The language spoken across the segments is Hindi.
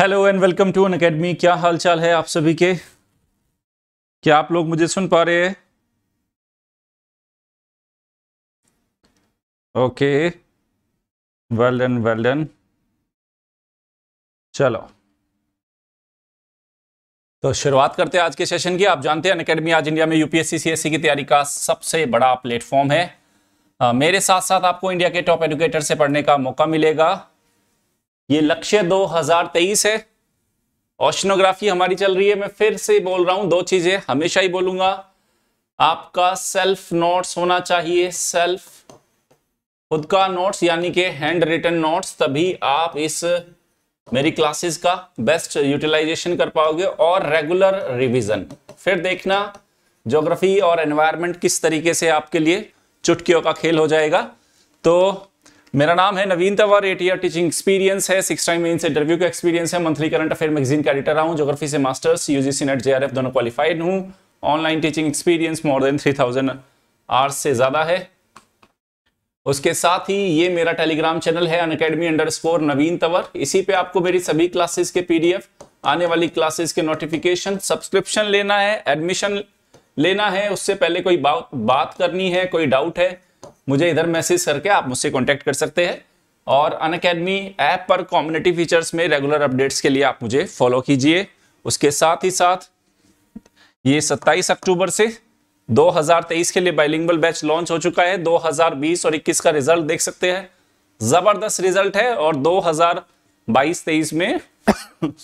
Hello and welcome to Unacademy क्या हाल चाल है आप सभी के क्या आप लोग मुझे सुन पा रहे हैं okay well done well done चलो तो शुरुआत करते हैं आज के सेशन की आप जानते हैं अकेडमी आज इंडिया में यूपीएससी सीएससी की तैयारी का सबसे बड़ा प्लेटफॉर्म है आ, मेरे साथ साथ आपको इंडिया के टॉप एडुकेटर से पढ़ने का मौका मिलेगा ये लक्ष्य 2023 है ऑशनोग्राफी हमारी चल रही है मैं फिर से बोल रहा हूं दो चीजें हमेशा ही बोलूंगा आपका सेल्फ नोट्स होना चाहिए सेल्फ खुद का नोट्स यानी के हैंड रिटन नोट्स तभी आप इस मेरी क्लासेस का बेस्ट यूटिलाइजेशन कर पाओगे और रेगुलर रिवीजन फिर देखना ज्योग्राफी और एनवायरनमेंट किस तरीके से आपके लिए चुटकियों का खेल हो जाएगा तो मेरा नाम है Naveen Tawar eight year teaching experience है सिक्स टाइम मेन्स इंटरव्यू का एक्सपीरियंस है मंथली करंट अफेयर मैगजीन का एडिटर हूँ जोग्राफी से मास्टर्स यूजीसी नेट जे दोनों क्वालिफाइड हूँ online teaching experience more than three thousand hours से ज़्यादा है उसके साथ ही ये मेरा टेलीग्राम चैनल है Unacademy underscore Naveen Tawar इसी पे आपको मेरी सभी क्लासेस के पीडीएफ आने वाली क्लासेस के नोटिफिकेशन सब्सक्रिप्शन लेना है एडमिशन लेना है उससे पहले कोई बात करनी है कोई डाउट है मुझे इधर मैसेज करके आप मुझसे कॉन्टैक्ट कर सकते हैं और अन अकेडमी ऐप पर कम्युनिटी फीचर्स में रेगुलर अपडेट्स के लिए आप मुझे फॉलो कीजिए उसके साथ ही साथ ये 27 अक्टूबर से 2023 के लिए बाइलिंगल बैच लॉन्च हो चुका है 2020 और 21 का रिजल्ट देख सकते हैं जबरदस्त रिजल्ट है और 2022-23 में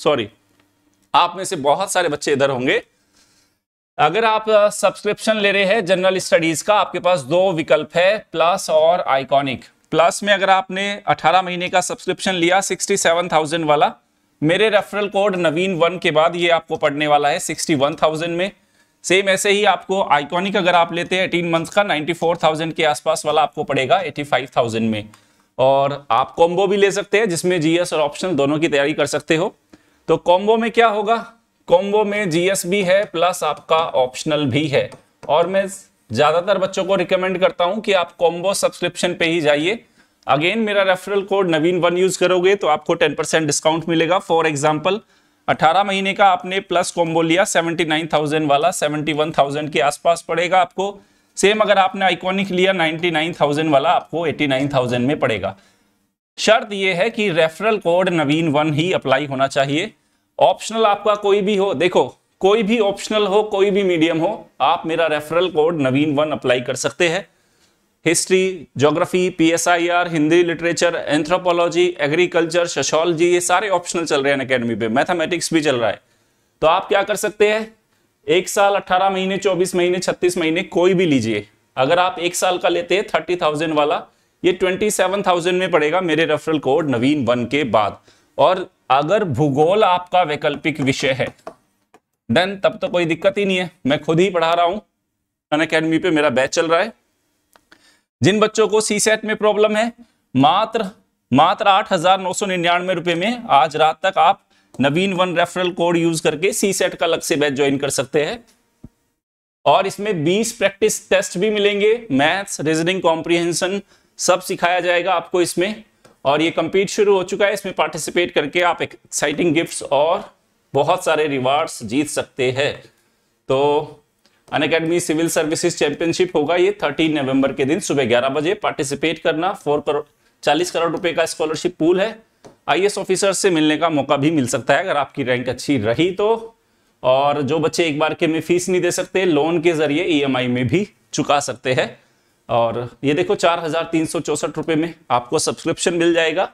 सॉरी आप में से बहुत सारे बच्चे इधर होंगे अगर आप सब्सक्रिप्शन ले रहे हैं जनरल स्टडीज का आपके पास दो विकल्प है प्लस और आइकॉनिक प्लस में अगर आपने 18 महीने का सब्सक्रिप्शन लिया 67,000 वाला मेरे रेफरल कोड नवीन वन के बाद ये आपको पढ़ने वाला है 61,000 में सेम ऐसे ही आपको आइकॉनिक अगर आप लेते हैं एटीन मंथ का 94,000 के आसपास वाला आपको पड़ेगा 85,000 में और आप कॉम्बो भी ले सकते हैं जिसमें जीएस और ऑप्शन दोनों की तैयारी कर सकते हो तो कॉम्बो में क्या होगा कॉम्बो में जीएस भी है प्लस आपका ऑप्शनल भी है और मैं ज्यादातर बच्चों को रिकमेंड करता हूं कि आप कॉम्बो सब्सक्रिप्शन पे ही जाइए अगेन मेरा referral code Naveen one use करोगे तो आपको टेन परसेंट डिस्काउंट मिलेगा फॉर एग्जाम्पल 18 महीने का आपने प्लस कॉम्बो लिया 79,000 वाला 71,000 के आसपास पड़ेगा आपको सेम अगर आपने आइकॉनिक लिया 99,000 वाला आपको 89,000 में पड़ेगा शर्त यह है कि रेफरल कोड नवीन वन ही अप्लाई होना चाहिए ऑप्शनल आपका कोई भी हो देखो कोई भी ऑप्शनल हो कोई भी मीडियम हो आप मेरा referral code Naveen one apply कर सकते हैं history geography PSIR Hindi literature anthropology agriculture sociology ये सारे ऑप्शनल चल रहे हैं अकेडमी पे मैथमेटिक्स भी चल रहा है तो आप क्या कर सकते हैं एक साल अट्ठारह महीने चौबीस महीने छत्तीस महीने कोई भी लीजिए अगर आप एक साल का लेते हैं थर्टी थाउजेंड वाला ये ट्वेंटी सेवन थाउजेंड में पड़ेगा मेरे रेफरल कोड नवीन वन के बाद और अगर भूगोल आपका वैकल्पिक विषय है देन तब तो कोई दिक्कत ही नहीं है मैं खुद ही पढ़ा रहा हूं अन अकेडमी पे मेरा बैच चल रहा है जिन बच्चों को सी सेट e में प्रॉब्लम है मात्र मात्र आठ हजार नौ सौ निन्यानवे रुपए में आज रात तक आप Naveen one referral code use करके सी सेट e का अलग से बैच ज्वाइन कर सकते हैं और इसमें 20 प्रैक्टिस टेस्ट भी मिलेंगे मैथ्स रीजनिंग कॉम्प्रीहेंशन सब सिखाया जाएगा आपको इसमें और ये कम्पीट शुरू हो चुका है इसमें पार्टिसिपेट करके आप एक्साइटिंग गिफ्ट्स और बहुत सारे रिवार्ड्स जीत सकते हैं तो Unacademy civil services championship होगा ये 13 नवंबर के दिन सुबह 11 बजे पार्टिसिपेट करना फोर करोड़ चालीस करोड़ रुपए का स्कॉलरशिप पूल है आईएएस ऑफिसर से मिलने का मौका भी मिल सकता है अगर आपकी रैंक अच्छी रही तो और जो बच्चे एक बार के में फीस नहीं दे सकते लोन के जरिए ई e में भी चुका सकते हैं और ये देखो चार हजार तीन सौ चौसठ रुपए में आपको सब्सक्रिप्शन मिल जाएगा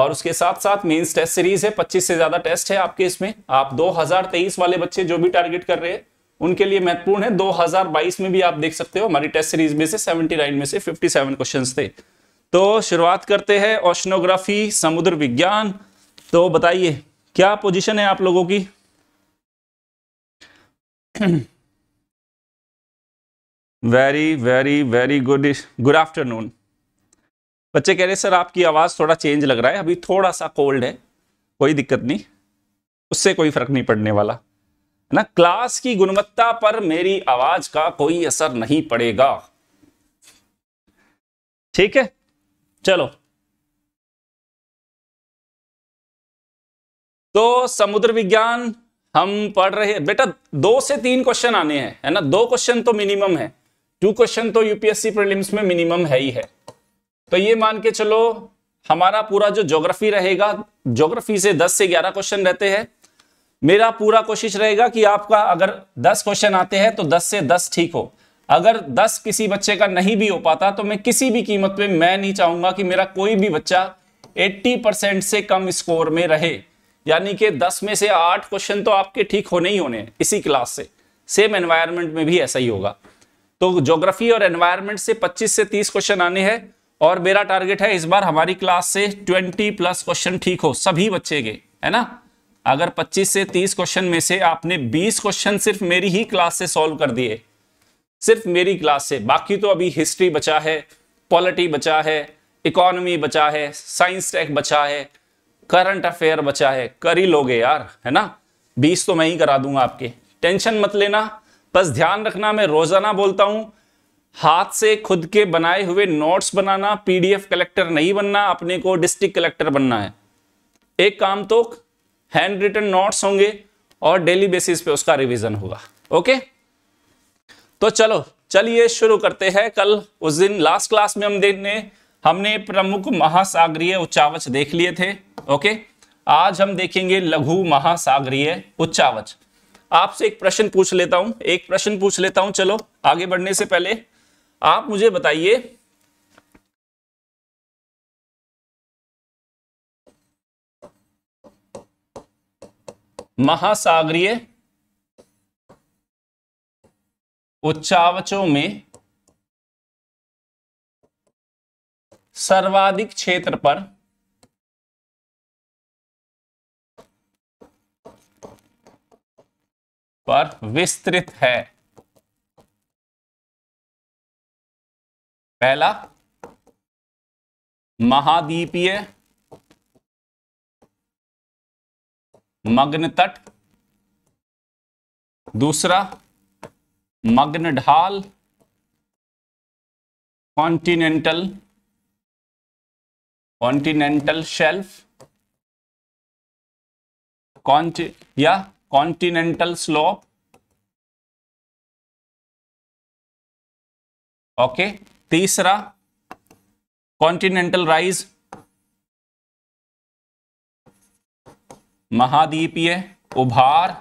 और उसके साथ साथ मेंस टेस्ट सीरीज है पच्चीस से ज्यादा टेस्ट है आपके इसमें आप 2023 वाले बच्चे जो भी टारगेट कर रहे हैं उनके लिए महत्वपूर्ण है 2022 में भी आप देख सकते हो हमारी टेस्ट सीरीज में से 79 में से 57 क्वेश्चंस थे तो शुरुआत करते हैं ओशनोग्राफी समुद्र विज्ञान तो बताइए क्या पोजिशन है आप लोगों की very very very good good afternoon बच्चे कह रहे सर आपकी आवाज़ थोड़ा चेंज लग रहा है अभी थोड़ा सा कोल्ड है कोई दिक्कत नहीं उससे कोई फर्क नहीं पड़ने वाला है ना क्लास की गुणवत्ता पर मेरी आवाज का कोई असर नहीं पड़ेगा ठीक है चलो तो समुद्र विज्ञान हम पढ़ रहे हैं बेटा दो से तीन क्वेश्चन आने हैं है ना दो क्वेश्चन तो मिनिमम है टू क्वेश्चन तो यूपीएससी प्रीलिम्स में मिनिमम है ही है तो ये मान के चलो हमारा पूरा जो ज्योग्राफी रहेगा ज्योग्राफी से 10 से 11 क्वेश्चन रहते हैं मेरा पूरा कोशिश रहेगा कि आपका अगर 10 क्वेश्चन आते हैं तो 10 से 10 ठीक हो अगर 10 किसी बच्चे का नहीं भी हो पाता तो मैं किसी भी कीमत पे मैं नहीं चाहूंगा कि मेरा कोई भी बच्चा 80 परसेंट से कम स्कोर में रहे यानी कि 10 में से 8 क्वेश्चन तो आपके ठीक होने ही होने हैं इसी क्लास से सेम एनवायरमेंट में भी ऐसा ही होगा तो ज्योग्राफी और एनवायरमेंट से 25 से 30 क्वेश्चन आने हैं और मेरा टारगेट है इस बार हमारी क्लास से 20 प्लस क्वेश्चन ठीक हो सभी बच्चे के है ना अगर 25 से 30 क्वेश्चन में से आपने 20 क्वेश्चन सिर्फ मेरी ही क्लास से सॉल्व कर दिए सिर्फ मेरी क्लास से बाकी तो अभी हिस्ट्री बचा है पॉलिटी बचा है इकोनॉमी बचा है साइंस टेक बचा है करंट अफेयर बचा है कर ही लोगे यार है ना बीस तो मैं ही करा दूंगा आपके टेंशन मत लेना बस ध्यान रखना मैं रोजाना बोलता हूं हाथ से खुद के बनाए हुए नोट्स बनाना पीडीएफ कलेक्टर नहीं बनना अपने को डिस्ट्रिक्ट कलेक्टर बनना है एक काम तो हैंड रिटन नोट्स होंगे और डेली बेसिस पे उसका रिवीजन होगा ओके तो चलो चलिए शुरू करते हैं कल उस दिन लास्ट क्लास में हम देखने हमने प्रमुख महासागरीय उच्चावच देख लिए थे ओके आज हम देखेंगे लघु महासागरीय उच्चावच आपसे एक प्रश्न पूछ लेता हूं एक प्रश्न पूछ लेता हूं चलो आगे बढ़ने से पहले आप मुझे बताइए महासागरीय उच्चावचों में सर्वाधिक क्षेत्र पर पर विस्तृत है पहला महाद्वीपीय मग्न तट दूसरा मग्न ढाल कॉन्टिनेंटल कॉन्टिनेंटल शेल्फ कॉन्ट या कॉन्टिनेंटल स्लोप ओके तीसरा कॉन्टिनेंटल राइज महाद्वीपीय उभार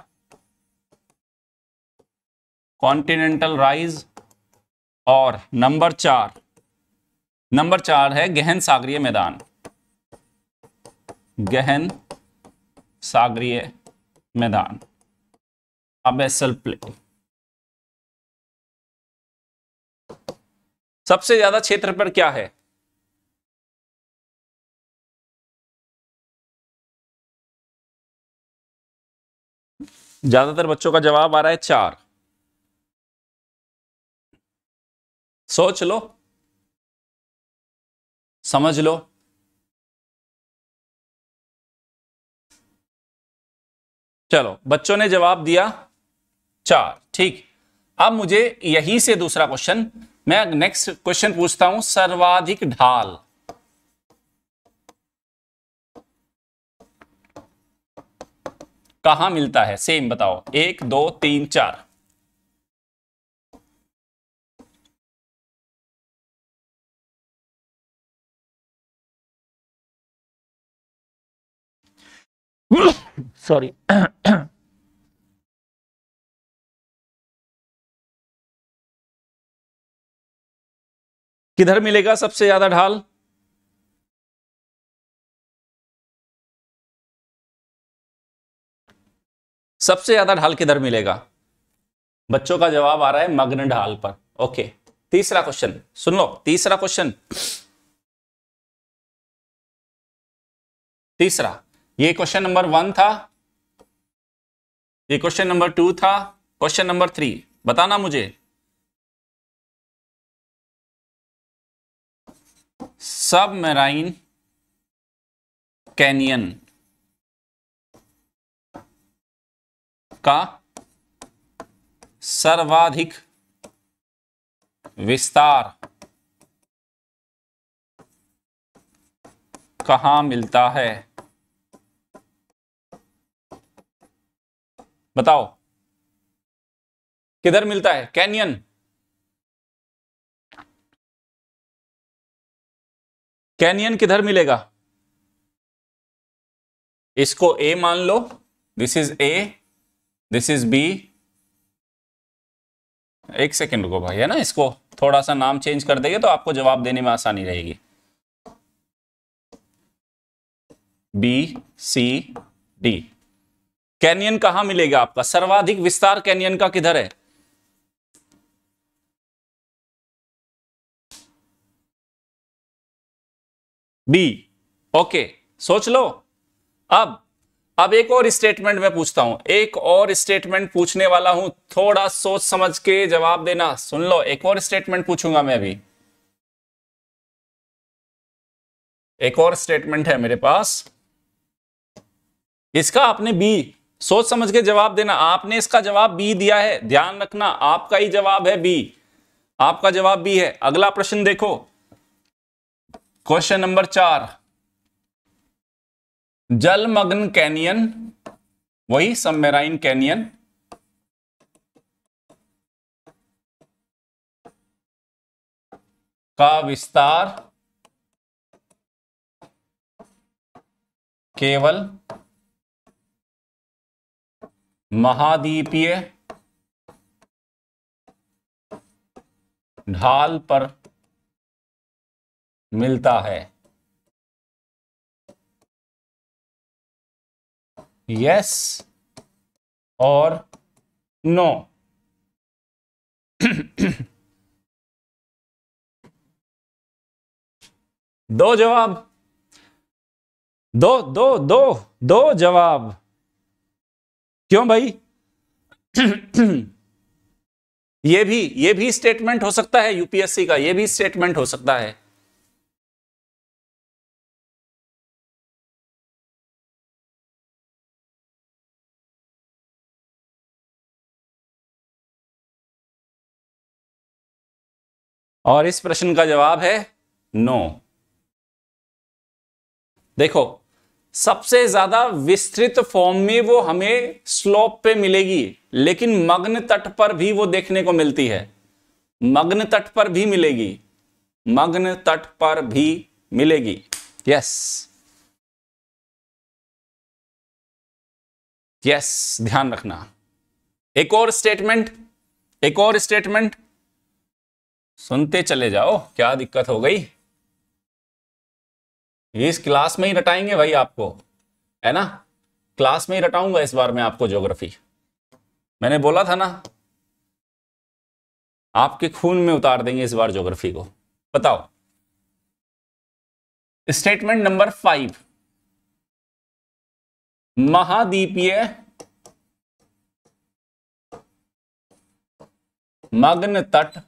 कॉन्टिनेंटल राइज और नंबर चार नंबर चार है गहन सागरीय मैदान गहन सागरीय मैदान अबेसल प्ले सबसे ज्यादा क्षेत्र पर क्या है ज्यादातर बच्चों का जवाब आ रहा है चार सोच लो समझ लो चलो बच्चों ने जवाब दिया चार ठीक अब मुझे यही से दूसरा क्वेश्चन मैं नेक्स्ट क्वेश्चन पूछता हूं सर्वाधिक ढाल कहां मिलता है सेम बताओ एक दो तीन चार सॉरी किधर मिलेगा सबसे ज्यादा ढाल सबसे ज्यादा ढाल किधर मिलेगा बच्चों का जवाब आ रहा है मग्न ढाल पर ओके तीसरा क्वेश्चन सुन लो तीसरा क्वेश्चन तीसरा ये क्वेश्चन नंबर वन था ये क्वेश्चन नंबर टू था क्वेश्चन नंबर थ्री बताना मुझे सब मेराइन कैनियन का सर्वाधिक विस्तार कहां मिलता है बताओ किधर मिलता है कैनियन कैनियन किधर मिलेगा इसको ए मान लो this is A this is B एक सेकेंड को भाई है ना इसको थोड़ा सा नाम चेंज कर देंगे तो आपको जवाब देने में आसानी रहेगी बी सी डी कैनियन कहां मिलेगा आपका सर्वाधिक विस्तार कैनियन का किधर है बी ओके सोच लो अब अब एक और स्टेटमेंट मैं पूछता हूं एक और स्टेटमेंट पूछने वाला हूं थोड़ा सोच समझ के जवाब देना सुन लो एक और स्टेटमेंट पूछूंगा मैं अभी एक और स्टेटमेंट है मेरे पास इसका आपने बी सोच समझ के जवाब देना आपने इसका जवाब बी दिया है ध्यान रखना आपका ही जवाब है बी आपका जवाब बी है अगला प्रश्न देखो क्वेश्चन नंबर चार जलमग्न कैनियन वही सम्मेराइन कैनियन का विस्तार केवल महाद्वीपीय ढाल पर मिलता है यस और नो दो जवाब दो दो दो दो जवाब क्यों भाई ये भी ये भी स्टेटमेंट हो सकता है यूपीएससी का ये भी स्टेटमेंट हो सकता है और इस प्रश्न का जवाब है नो देखो सबसे ज्यादा विस्तृत फॉर्म में वो हमें स्लोप पे मिलेगी लेकिन मग्न तट पर भी वो देखने को मिलती है मग्न तट पर भी मिलेगी मग्न तट पर भी मिलेगी यस यस ध्यान रखना एक और स्टेटमेंट एक और स्टेटमेंट सुनते चले जाओ क्या दिक्कत हो गई ये इस क्लास में ही रटाएंगे भाई आपको है ना क्लास में ही रटाऊंगा इस बार में आपको ज्योग्राफी मैंने बोला था ना आपके खून में उतार देंगे इस बार ज्योग्राफी को बताओ स्टेटमेंट नंबर फाइव महाद्वीपीय मग्न तट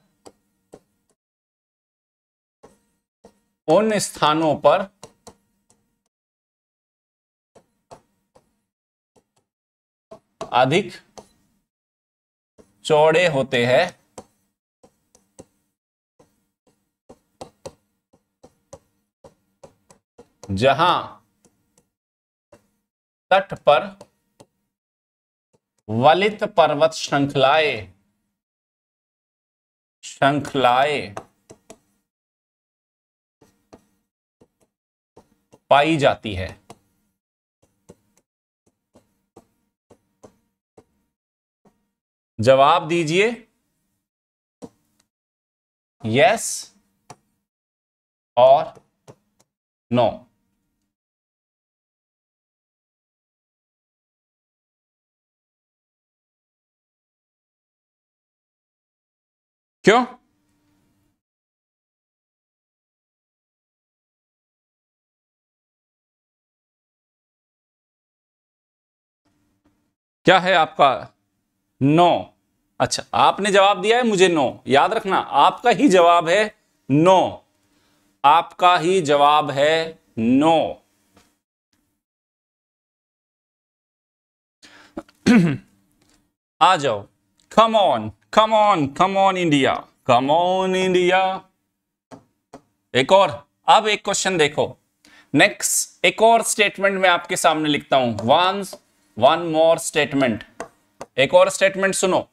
उन स्थानों पर अधिक चौड़े होते हैं जहां तट पर वलित पर्वत श्रृंखलाए श्रृंखलाए पाई जाती है जवाब दीजिए यस और नो क्यों क्या है आपका नो अच्छा आपने जवाब दिया है मुझे नो याद रखना आपका ही जवाब है नो आपका ही जवाब है नो आ जाओ come on come on come on India come on India एक और अब एक क्वेश्चन देखो नेक्स्ट एक और स्टेटमेंट मैं आपके सामने लिखता हूं वन वन मोर स्टेटमेंट एक और स्टेटमेंट सुनो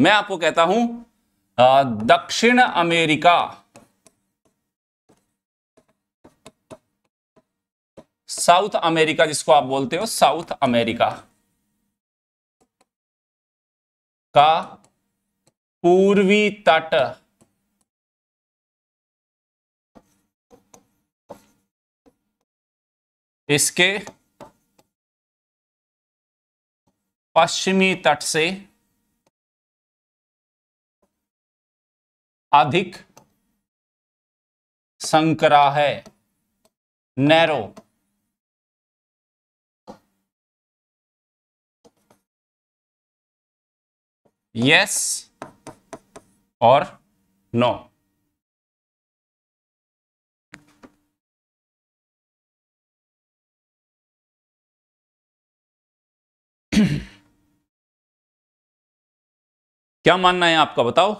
मैं आपको कहता हूं दक्षिण अमेरिका साउथ अमेरिका जिसको आप बोलते हो साउथ अमेरिका का पूर्वी तट इसके पश्चिमी तट से अधिक संकरा है नैरो यस और नो Mm-hmm. क्या मानना है आपका बताओ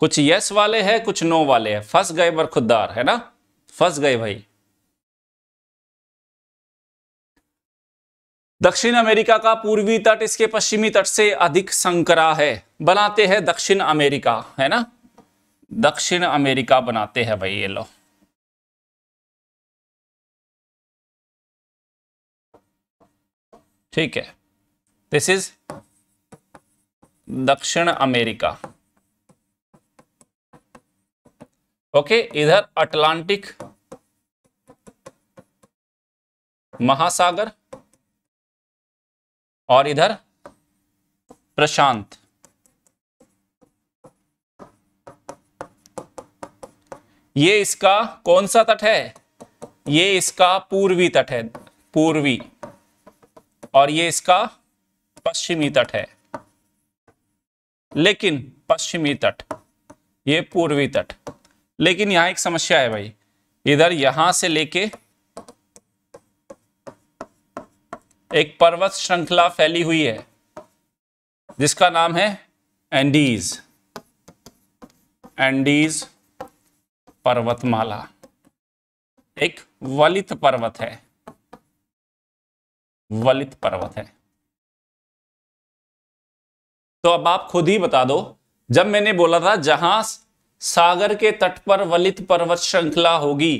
कुछ यस वाले हैं कुछ नो वाले हैं फंस गए बरखुदार है ना फंस गए भाई दक्षिण अमेरिका का पूर्वी तट इसके पश्चिमी तट से अधिक संकरा है बनाते हैं दक्षिण अमेरिका है ना दक्षिण अमेरिका बनाते हैं भाई ये लोग ठीक है दिस इज दक्षिण अमेरिका ओके इधर अटलांटिक महासागर और इधर प्रशांत ये इसका कौन सा तट है ये इसका पूर्वी तट है पूर्वी और ये इसका पश्चिमी तट है लेकिन पश्चिमी तट ये पूर्वी तट लेकिन यहां एक समस्या है भाई इधर यहां से लेके एक पर्वत श्रृंखला फैली हुई है जिसका नाम है एंडीज एंडीज पर्वतमाला एक वलित पर्वत है वलित पर्वत है तो अब आप खुद ही बता दो जब मैंने बोला था जहां सागर के तट पर वलित पर्वत श्रृंखला होगी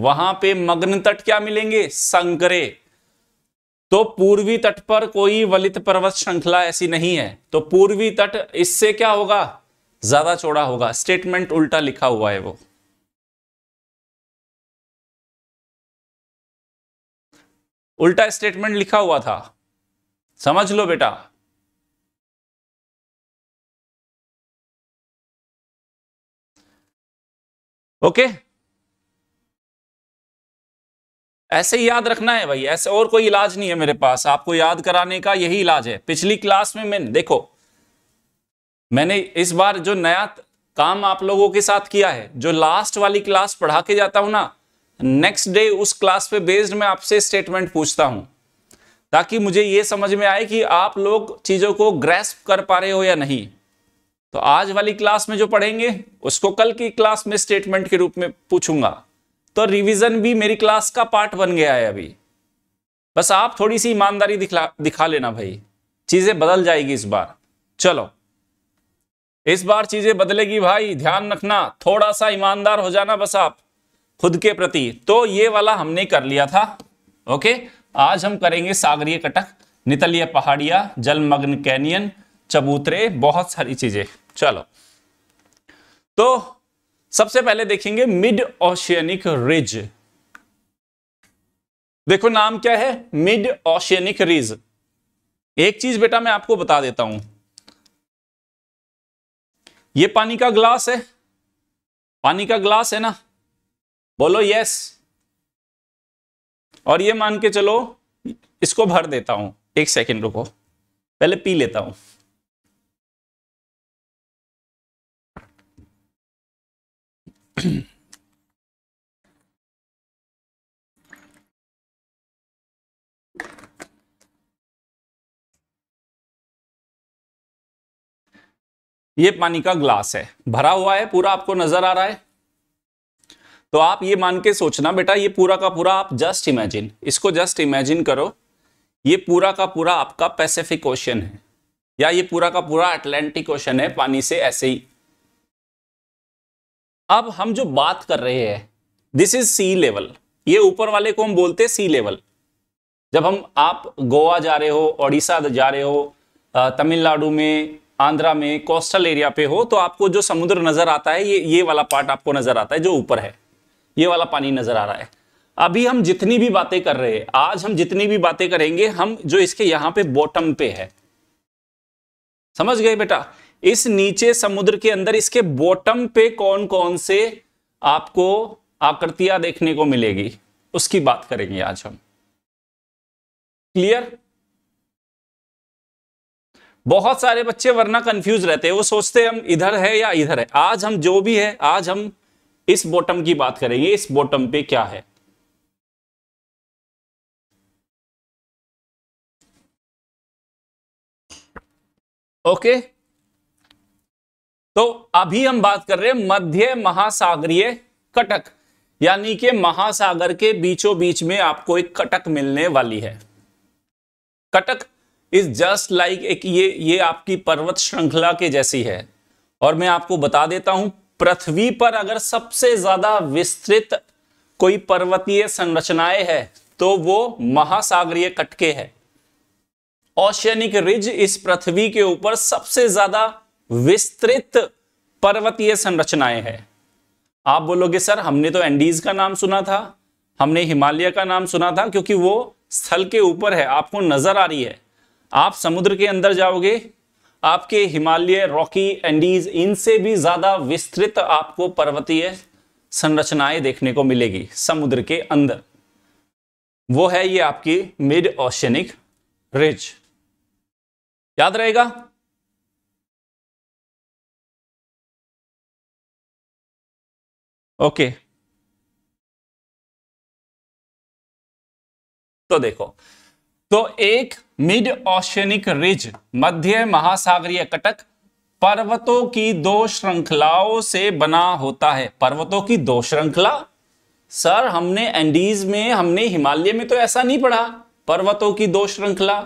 वहां पे मग्न तट क्या मिलेंगे संकरे तो पूर्वी तट पर कोई वलित पर्वत श्रृंखला ऐसी नहीं है तो पूर्वी तट इससे क्या होगा ज्यादा चौड़ा होगा स्टेटमेंट उल्टा लिखा हुआ है वो उल्टा स्टेटमेंट लिखा हुआ था समझ लो बेटा ओके ऐसे ही याद रखना है भाई ऐसे और कोई इलाज नहीं है मेरे पास आपको याद कराने का यही इलाज है पिछली क्लास में मैंने देखो मैंने इस बार जो नया काम आप लोगों के साथ किया है जो लास्ट वाली क्लास पढ़ा के जाता हूं ना नेक्स्ट डे उस क्लास पे बेस्ड मैं आपसे स्टेटमेंट पूछता हूं ताकि मुझे ये समझ में आए कि आप लोग चीज़ों को ग्रेस्प कर पा रहे हो या नहीं तो आज वाली क्लास में जो पढ़ेंगे उसको कल की क्लास में स्टेटमेंट के रूप में पूछूंगा तो रिवीजन भी मेरी क्लास का पार्ट बन गया है अभी बस आप थोड़ी सी ईमानदारी दिखा दिखा लेना भाई चीज़ें बदल जाएगी इस बार चलो इस बार चीज़ें बदलेगी भाई ध्यान रखना थोड़ा सा ईमानदार हो जाना बस आप खुद के प्रति तो ये वाला हमने कर लिया था ओके आज हम करेंगे सागरीय कटक नितलीय पहाड़िया जलमग्न कैनियन चबूतरे बहुत सारी चीजें चलो तो सबसे पहले देखेंगे मिड ओशियनिक रिज देखो नाम क्या है मिड ओशियनिक रिज एक चीज बेटा मैं आपको बता देता हूं ये पानी का ग्लास है पानी का ग्लास है ना बोलो यस और ये मान के चलो इसको भर देता हूं एक सेकेंड रुको पहले पी लेता हूं ये पानी का ग्लास है भरा हुआ है पूरा आपको नजर आ रहा है तो आप ये मान के सोचना बेटा ये पूरा का पूरा आप जस्ट इमेजिन इसको जस्ट इमेजिन करो ये पूरा का पूरा आपका पैसिफिक ओशन है या ये पूरा का पूरा अटलांटिक ओशन है पानी से ऐसे ही अब हम जो बात कर रहे हैं दिस इज सी लेवल ये ऊपर वाले को हम बोलते हैं सी लेवल जब हम आप गोवा जा रहे हो ओडिशा जा रहे हो तमिलनाडु में आंध्रा में कोस्टल एरिया पे हो तो आपको जो समुद्र नजर आता है ये ये वाला पार्ट आपको नजर आता है जो ऊपर है ये वाला पानी नजर आ रहा है अभी हम जितनी भी बातें कर रहे हैं आज हम जितनी भी बातें करेंगे हम जो इसके यहां पे बॉटम पे है समझ गए बेटा इस नीचे समुद्र के अंदर इसके बॉटम पे कौन कौन से आपको आकृतियां देखने को मिलेगी उसकी बात करेंगे आज हम क्लियर बहुत सारे बच्चे वरना कंफ्यूज रहते हैं वो सोचते हैं हम इधर है या इधर है आज हम जो भी है आज हम इस बॉटम की बात करेंगे इस बॉटम पे क्या है ओके तो अभी हम बात कर रहे हैं मध्य महासागरीय कटक यानी कि महासागर के बीचों बीच में आपको एक कटक मिलने वाली है कटक इज जस्ट लाइक एक ये ये आपकी पर्वत श्रृंखला के जैसी है और मैं आपको बता देता हूं पृथ्वी पर अगर सबसे ज्यादा विस्तृत कोई पर्वतीय संरचनाएं है तो वो महासागरीय कटके है ओशियनिक रिज इस पृथ्वी के ऊपर सबसे ज्यादा विस्तृत पर्वतीय संरचनाएं है आप बोलोगे सर हमने तो एंडीज का नाम सुना था हमने हिमालय का नाम सुना था क्योंकि वो स्थल के ऊपर है आपको नजर आ रही है आप समुद्र के अंदर जाओगे आपके हिमालय रॉकी एंडीज इनसे भी ज़्यादा विस्तृत आपको पर्वतीय संरचनाएं देखने को मिलेगी समुद्र के अंदर वो है ये आपकी मिड ऑशनिक रिज याद रहेगा ओके okay. तो देखो तो एक मिड ऑशनिक रिज मध्य महासागरीय कटक पर्वतों की दो श्रृंखलाओं से बना होता है पर्वतों की दो श्रृंखला सर हमने एंडीज में हमने हिमालय में तो ऐसा नहीं पढ़ा पर्वतों की दो श्रृंखला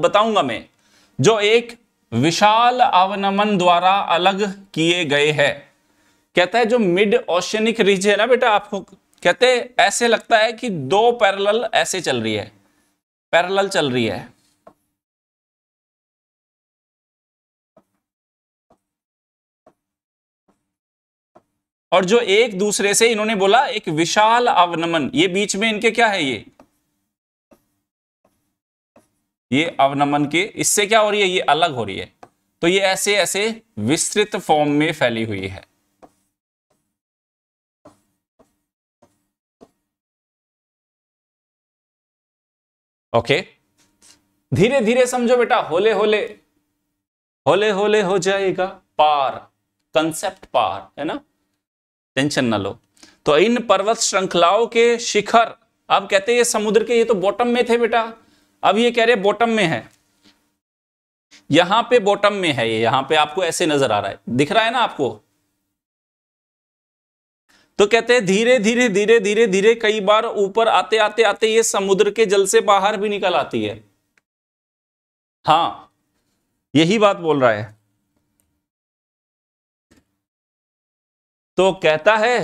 बताऊंगा मैं जो एक विशाल अवनमन द्वारा अलग किए गए हैं कहता है जो मिड ऑशनिक रिज है ना बेटा आपको कहते ऐसे लगता है कि दो पैरल ऐसे चल रही है पैरेलल चल रही है और जो एक दूसरे से इन्होंने बोला एक विशाल अवनमन ये बीच में इनके क्या है ये ये अवनमन के इससे क्या हो रही है ये अलग हो रही है तो ये ऐसे ऐसे विस्तृत फॉर्म में फैली हुई है ओके धीरे धीरे समझो बेटा होले होले होले होले हो जाएगा पार कंसेप्ट पार है ना टेंशन ना लो तो इन पर्वत श्रृंखलाओं के शिखर अब कहते हैं ये समुद्र के ये तो बॉटम में थे बेटा अब ये कह रहे बॉटम में है यहां पे बॉटम में है ये यहां पे आपको ऐसे नजर आ रहा है दिख रहा है ना आपको तो कहते हैं धीरे धीरे धीरे धीरे धीरे कई बार ऊपर आते आते आते ये समुद्र के जल से बाहर भी निकल आती है हाँ यही बात बोल रहा है तो कहता है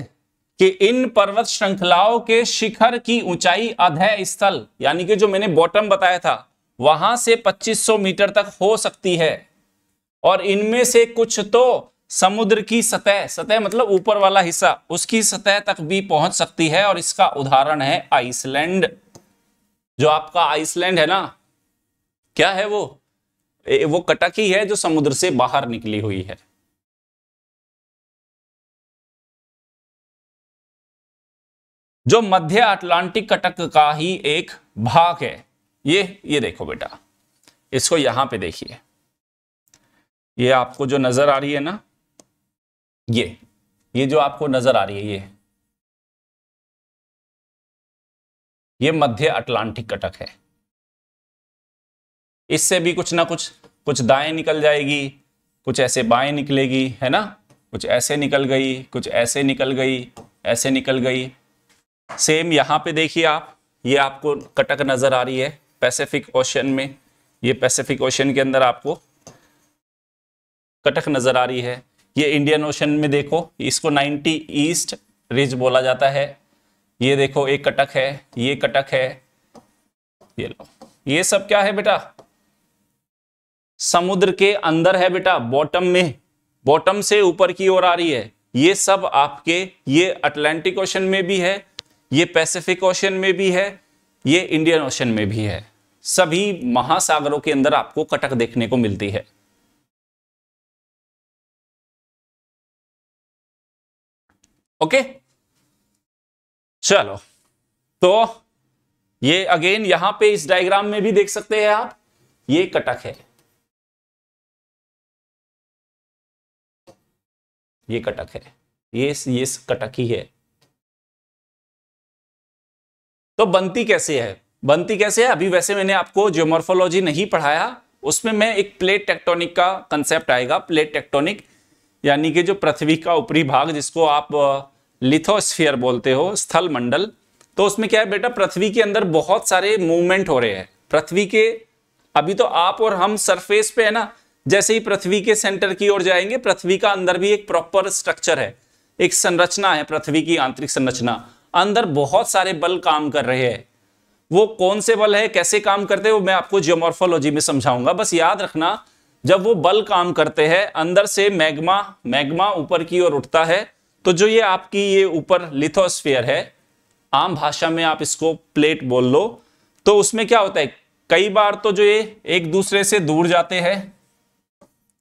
कि इन पर्वत श्रृंखलाओं के शिखर की ऊंचाई अधय स्थल यानी कि जो मैंने बॉटम बताया था वहां से 2500 मीटर तक हो सकती है और इनमें से कुछ तो समुद्र की सतह सतह मतलब ऊपर वाला हिस्सा उसकी सतह तक भी पहुंच सकती है और इसका उदाहरण है आइसलैंड जो आपका आइसलैंड है ना क्या है वो वो कटकी है जो समुद्र से बाहर निकली हुई है जो मध्य अटलांटिक कटक का ही एक भाग है ये ये देखो बेटा इसको यहां पे देखिए ये आपको जो नजर आ रही है ना ये ये जो आपको नजर आ रही है ये ये मध्य अटलांटिक कटक है इससे भी कुछ ना कुछ कुछ दाएं निकल जाएगी कुछ ऐसे बाएं निकलेगी है ना कुछ ऐसे निकल गई कुछ ऐसे निकल गई ऐसे निकल गई सेम यहां पे देखिए आप ये आपको कटक नज़र आ रही है पैसिफिक ओशन में ये पैसिफिक ओशन के अंदर आपको कटक नज़र आ रही है ये इंडियन ओशन में देखो इसको 90 ईस्ट रिज बोला जाता है ये देखो एक कटक है ये कटक है ये लो ये सब क्या है बेटा समुद्र के अंदर है बेटा बॉटम में बॉटम से ऊपर की ओर आ रही है ये सब आपके ये अटलांटिक ओशन में भी है ये पैसिफिक ओशन में भी है ये इंडियन ओशन में भी है सभी महासागरों के अंदर आपको कटक देखने को मिलती है ओके चलो तो ये अगेन यहां पे इस डायग्राम में भी देख सकते हैं आप ये कटक है ये कटक है ये ये कटक ही है तो बनती कैसे है बनती कैसे है अभी वैसे मैंने आपको ज्योमोर्फोलॉजी नहीं पढ़ाया उसमें मैं एक प्लेट टेक्टोनिक का कंसेप्ट आएगा प्लेट टेक्टोनिक यानी कि जो पृथ्वी का ऊपरी भाग जिसको आप लिथोस्फियर बोलते हो स्थल मंडल तो उसमें क्या है बेटा पृथ्वी के अंदर बहुत सारे मूवमेंट हो रहे हैं पृथ्वी के अभी तो आप और हम सरफेस पे है ना जैसे ही पृथ्वी के सेंटर की ओर जाएंगे पृथ्वी का अंदर भी एक प्रॉपर स्ट्रक्चर है एक संरचना है पृथ्वी की आंतरिक संरचना अंदर बहुत सारे बल काम कर रहे हैं वो कौन से बल है कैसे काम करते हैं वो मैं आपको जियोमोर्फोलॉजी में समझाऊंगा बस याद रखना जब वो बल काम करते हैं अंदर से मैग्मा मैग्मा ऊपर की ओर उठता है तो जो ये आपकी ये ऊपर लिथोस्फियर है आम भाषा में आप इसको प्लेट बोल लो तो उसमें क्या होता है कई बार तो जो ये एक दूसरे से दूर जाते हैं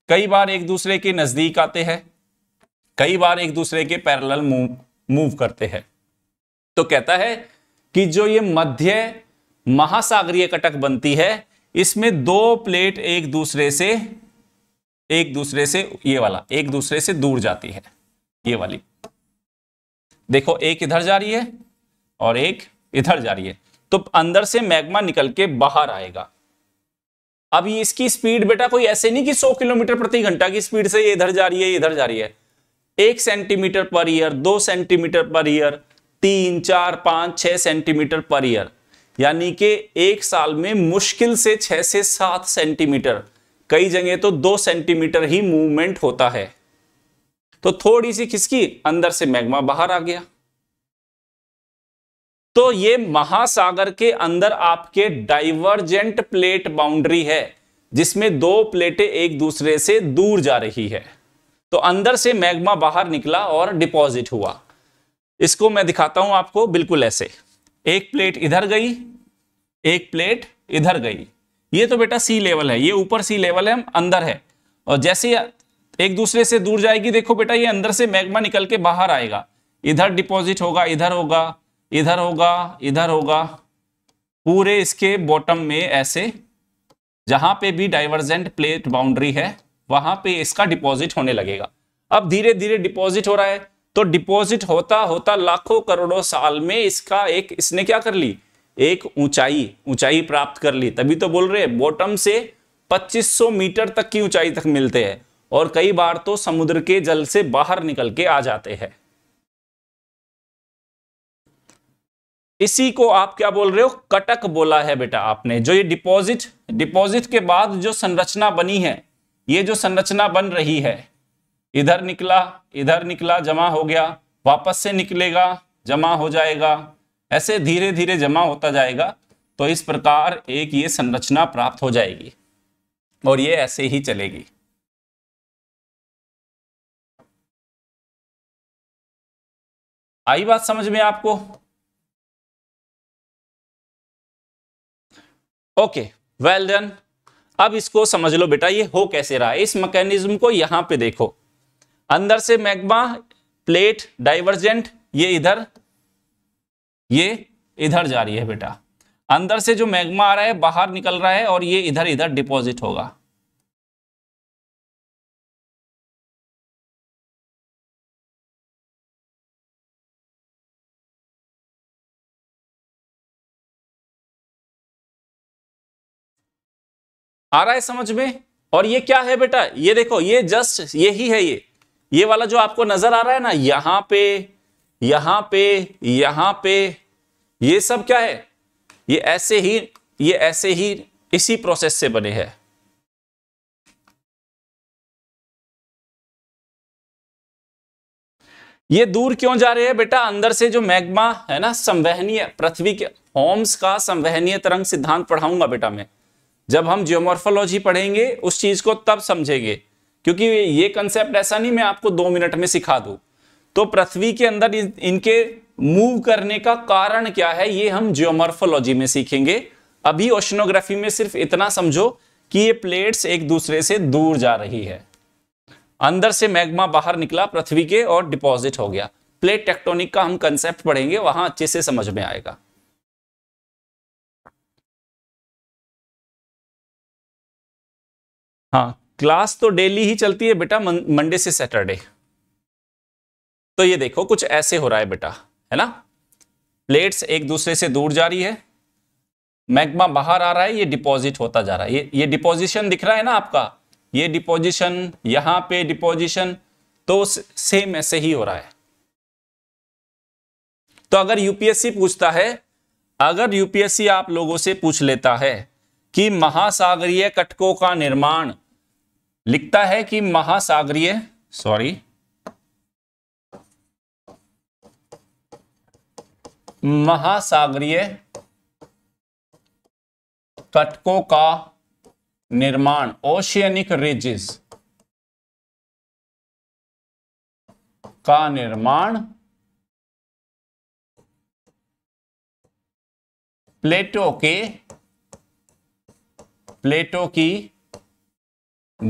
कई बार एक दूसरे के नजदीक आते हैं कई बार एक दूसरे के पैरेलल मूव मूव करते हैं तो कहता है कि जो ये मध्य महासागरीय कटक बनती है इसमें दो प्लेट एक दूसरे से एक दूसरे से ये वाला एक दूसरे से दूर जाती है ये वाली देखो एक इधर जा रही है और एक इधर जा रही है तो अंदर से मैग्मा निकल के बाहर आएगा अब इसकी स्पीड बेटा कोई ऐसे नहीं कि 100 किलोमीटर प्रति घंटा की स्पीड से ये इधर जा रही है इधर जा रही है एक सेंटीमीटर पर ईयर दो सेंटीमीटर पर ईयर तीन चार पांच छह सेंटीमीटर पर ईयर यानी कि एक साल में मुश्किल से छह से सात सेंटीमीटर कई जगह तो दो सेंटीमीटर ही मूवमेंट होता है तो थोड़ी सी खिसकी अंदर से मैग्मा बाहर आ गया तो ये महासागर के अंदर आपके डाइवर्जेंट प्लेट बाउंड्री है जिसमें दो प्लेटें एक दूसरे से दूर जा रही है तो अंदर से मैग्मा बाहर निकला और डिपॉजिट हुआ इसको मैं दिखाता हूं आपको बिल्कुल ऐसे एक प्लेट इधर गई एक प्लेट इधर गई ये तो बेटा सी लेवल है ये ऊपर सी लेवल है हम अंदर है और जैसे एक दूसरे से दूर जाएगी देखो बेटा ये अंदर से मैग्मा निकल के बाहर आएगा इधर डिपॉजिट होगा इधर होगा इधर होगा इधर होगा पूरे इसके बॉटम में ऐसे जहां पे भी डाइवर्जेंट प्लेट बाउंड्री है वहां पे इसका डिपॉजिट होने लगेगा अब धीरे धीरे डिपॉजिट हो रहा है तो डिपॉजिट होता होता लाखों करोड़ों साल में इसका एक इसने क्या कर ली एक ऊंचाई ऊंचाई प्राप्त कर ली तभी तो बोल रहे बॉटम से 2500 मीटर तक की ऊंचाई तक मिलते हैं और कई बार तो समुद्र के जल से बाहर निकल के आ जाते हैं इसी को आप क्या बोल रहे हो कटक बोला है बेटा आपने जो ये डिपॉजिट डिपॉजिट के बाद जो संरचना बनी है ये जो संरचना बन रही है इधर निकला इधर निकला जमा हो गया वापस से निकलेगा जमा हो जाएगा ऐसे धीरे धीरे जमा होता जाएगा तो इस प्रकार एक ये संरचना प्राप्त हो जाएगी और ये ऐसे ही चलेगी आई बात समझ में आपको ओके वेल डन अब इसको समझ लो बेटा ये हो कैसे रहा है इस मैकेनिज्म को यहां पे देखो अंदर से मैग्मा प्लेट डाइवर्जेंट ये इधर ये इधर जा रही है बेटा अंदर से जो मैग्मा आ रहा है बाहर निकल रहा है और ये इधर इधर डिपॉजिट होगा आ रहा है समझ में और ये क्या है बेटा ये देखो ये जस्ट यही है ये ये वाला जो आपको नजर आ रहा है ना यहां पे यहां पे यहां पे ये सब क्या है ये ऐसे ही ये ऐसे ही इसी प्रोसेस से बने हैं ये दूर क्यों जा रहे हैं बेटा अंदर से जो मैग्मा है ना संवहनीय पृथ्वी के होम्स का संवहनीय तरंग सिद्धांत पढ़ाऊंगा बेटा मैं जब हम जियोमोर्फोलॉजी पढ़ेंगे उस चीज को तब समझेंगे क्योंकि ये कंसेप्ट ऐसा नहीं मैं आपको दो मिनट में सिखा दू तो पृथ्वी के अंदर इनके मूव करने का कारण क्या है ये हम जियोमर्फोलॉजी में सीखेंगे अभी ओशनोग्राफी में सिर्फ इतना समझो कि ये प्लेट्स एक दूसरे से दूर जा रही है अंदर से मैग्मा बाहर निकला पृथ्वी के और डिपॉजिट हो गया प्लेट टेक्टोनिक का हम कंसेप्ट पढ़ेंगे वहां अच्छे से समझ में आएगा हाँ क्लास तो डेली ही चलती है बेटा मंडे से सैटरडे तो ये देखो कुछ ऐसे हो रहा है बेटा है ना प्लेट्स एक दूसरे से दूर जा रही है मैग्मा बाहर आ रहा है ये डिपॉजिट होता जा रहा है ये ये डिपोजिशन दिख रहा है ना आपका ये डिपोजिशन यहां पे डिपोजिशन तो सेम ऐसे ही हो रहा है तो अगर यूपीएससी पूछता है अगर यूपीएससी आप लोगों से पूछ लेता है कि महासागरीय कटकों का निर्माण लिखता है कि महासागरीय सॉरी महासागरीय तटकों का निर्माण ओशियनिक रिजिस का निर्माण प्लेटो के प्लेटो की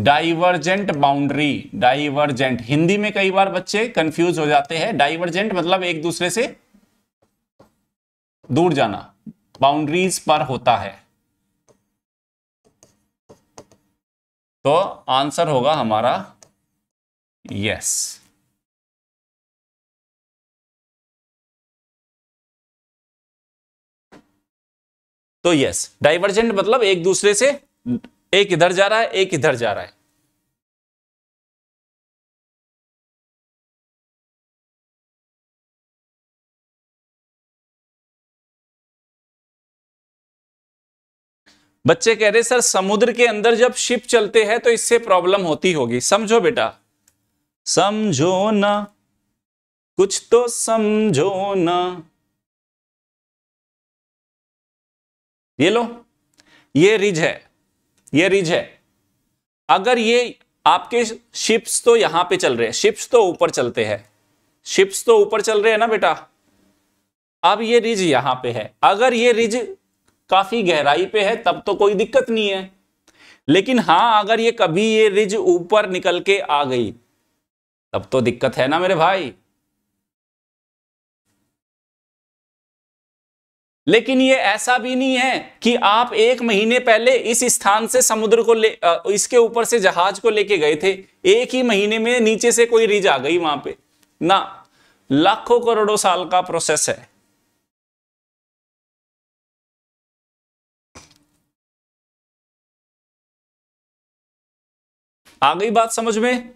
डाइवर्जेंट बाउंड्री डाइवर्जेंट हिंदी में कई बार बच्चे कंफ्यूज हो जाते हैं डाइवर्जेंट मतलब एक दूसरे से दूर जाना बाउंड्रीज पर होता है तो आंसर होगा हमारा यस तो यस डाइवर्जेंट मतलब एक दूसरे से एक इधर जा रहा है एक इधर जा रहा है बच्चे कह रहे सर समुद्र के अंदर जब शिप चलते हैं तो इससे प्रॉब्लम होती होगी समझो बेटा समझो ना कुछ तो समझो ना ये लो ये रिज है ये रिज है अगर ये आपके शिप्स तो यहां पे चल रहे हैं शिप्स तो ऊपर चलते हैं शिप्स तो ऊपर चल रहे हैं ना बेटा अब ये रिज यहां पे है अगर ये रिज काफी गहराई पे है तब तो कोई दिक्कत नहीं है लेकिन हां अगर ये कभी ये रिज ऊपर निकल के आ गई तब तो दिक्कत है ना मेरे भाई लेकिन ये ऐसा भी नहीं है कि आप एक महीने पहले इस स्थान से समुद्र को ले इसके ऊपर से जहाज को लेके गए थे एक ही महीने में नीचे से कोई रिज आ गई वहां पे ना लाखों करोड़ों साल का प्रोसेस है आ गई बात समझ में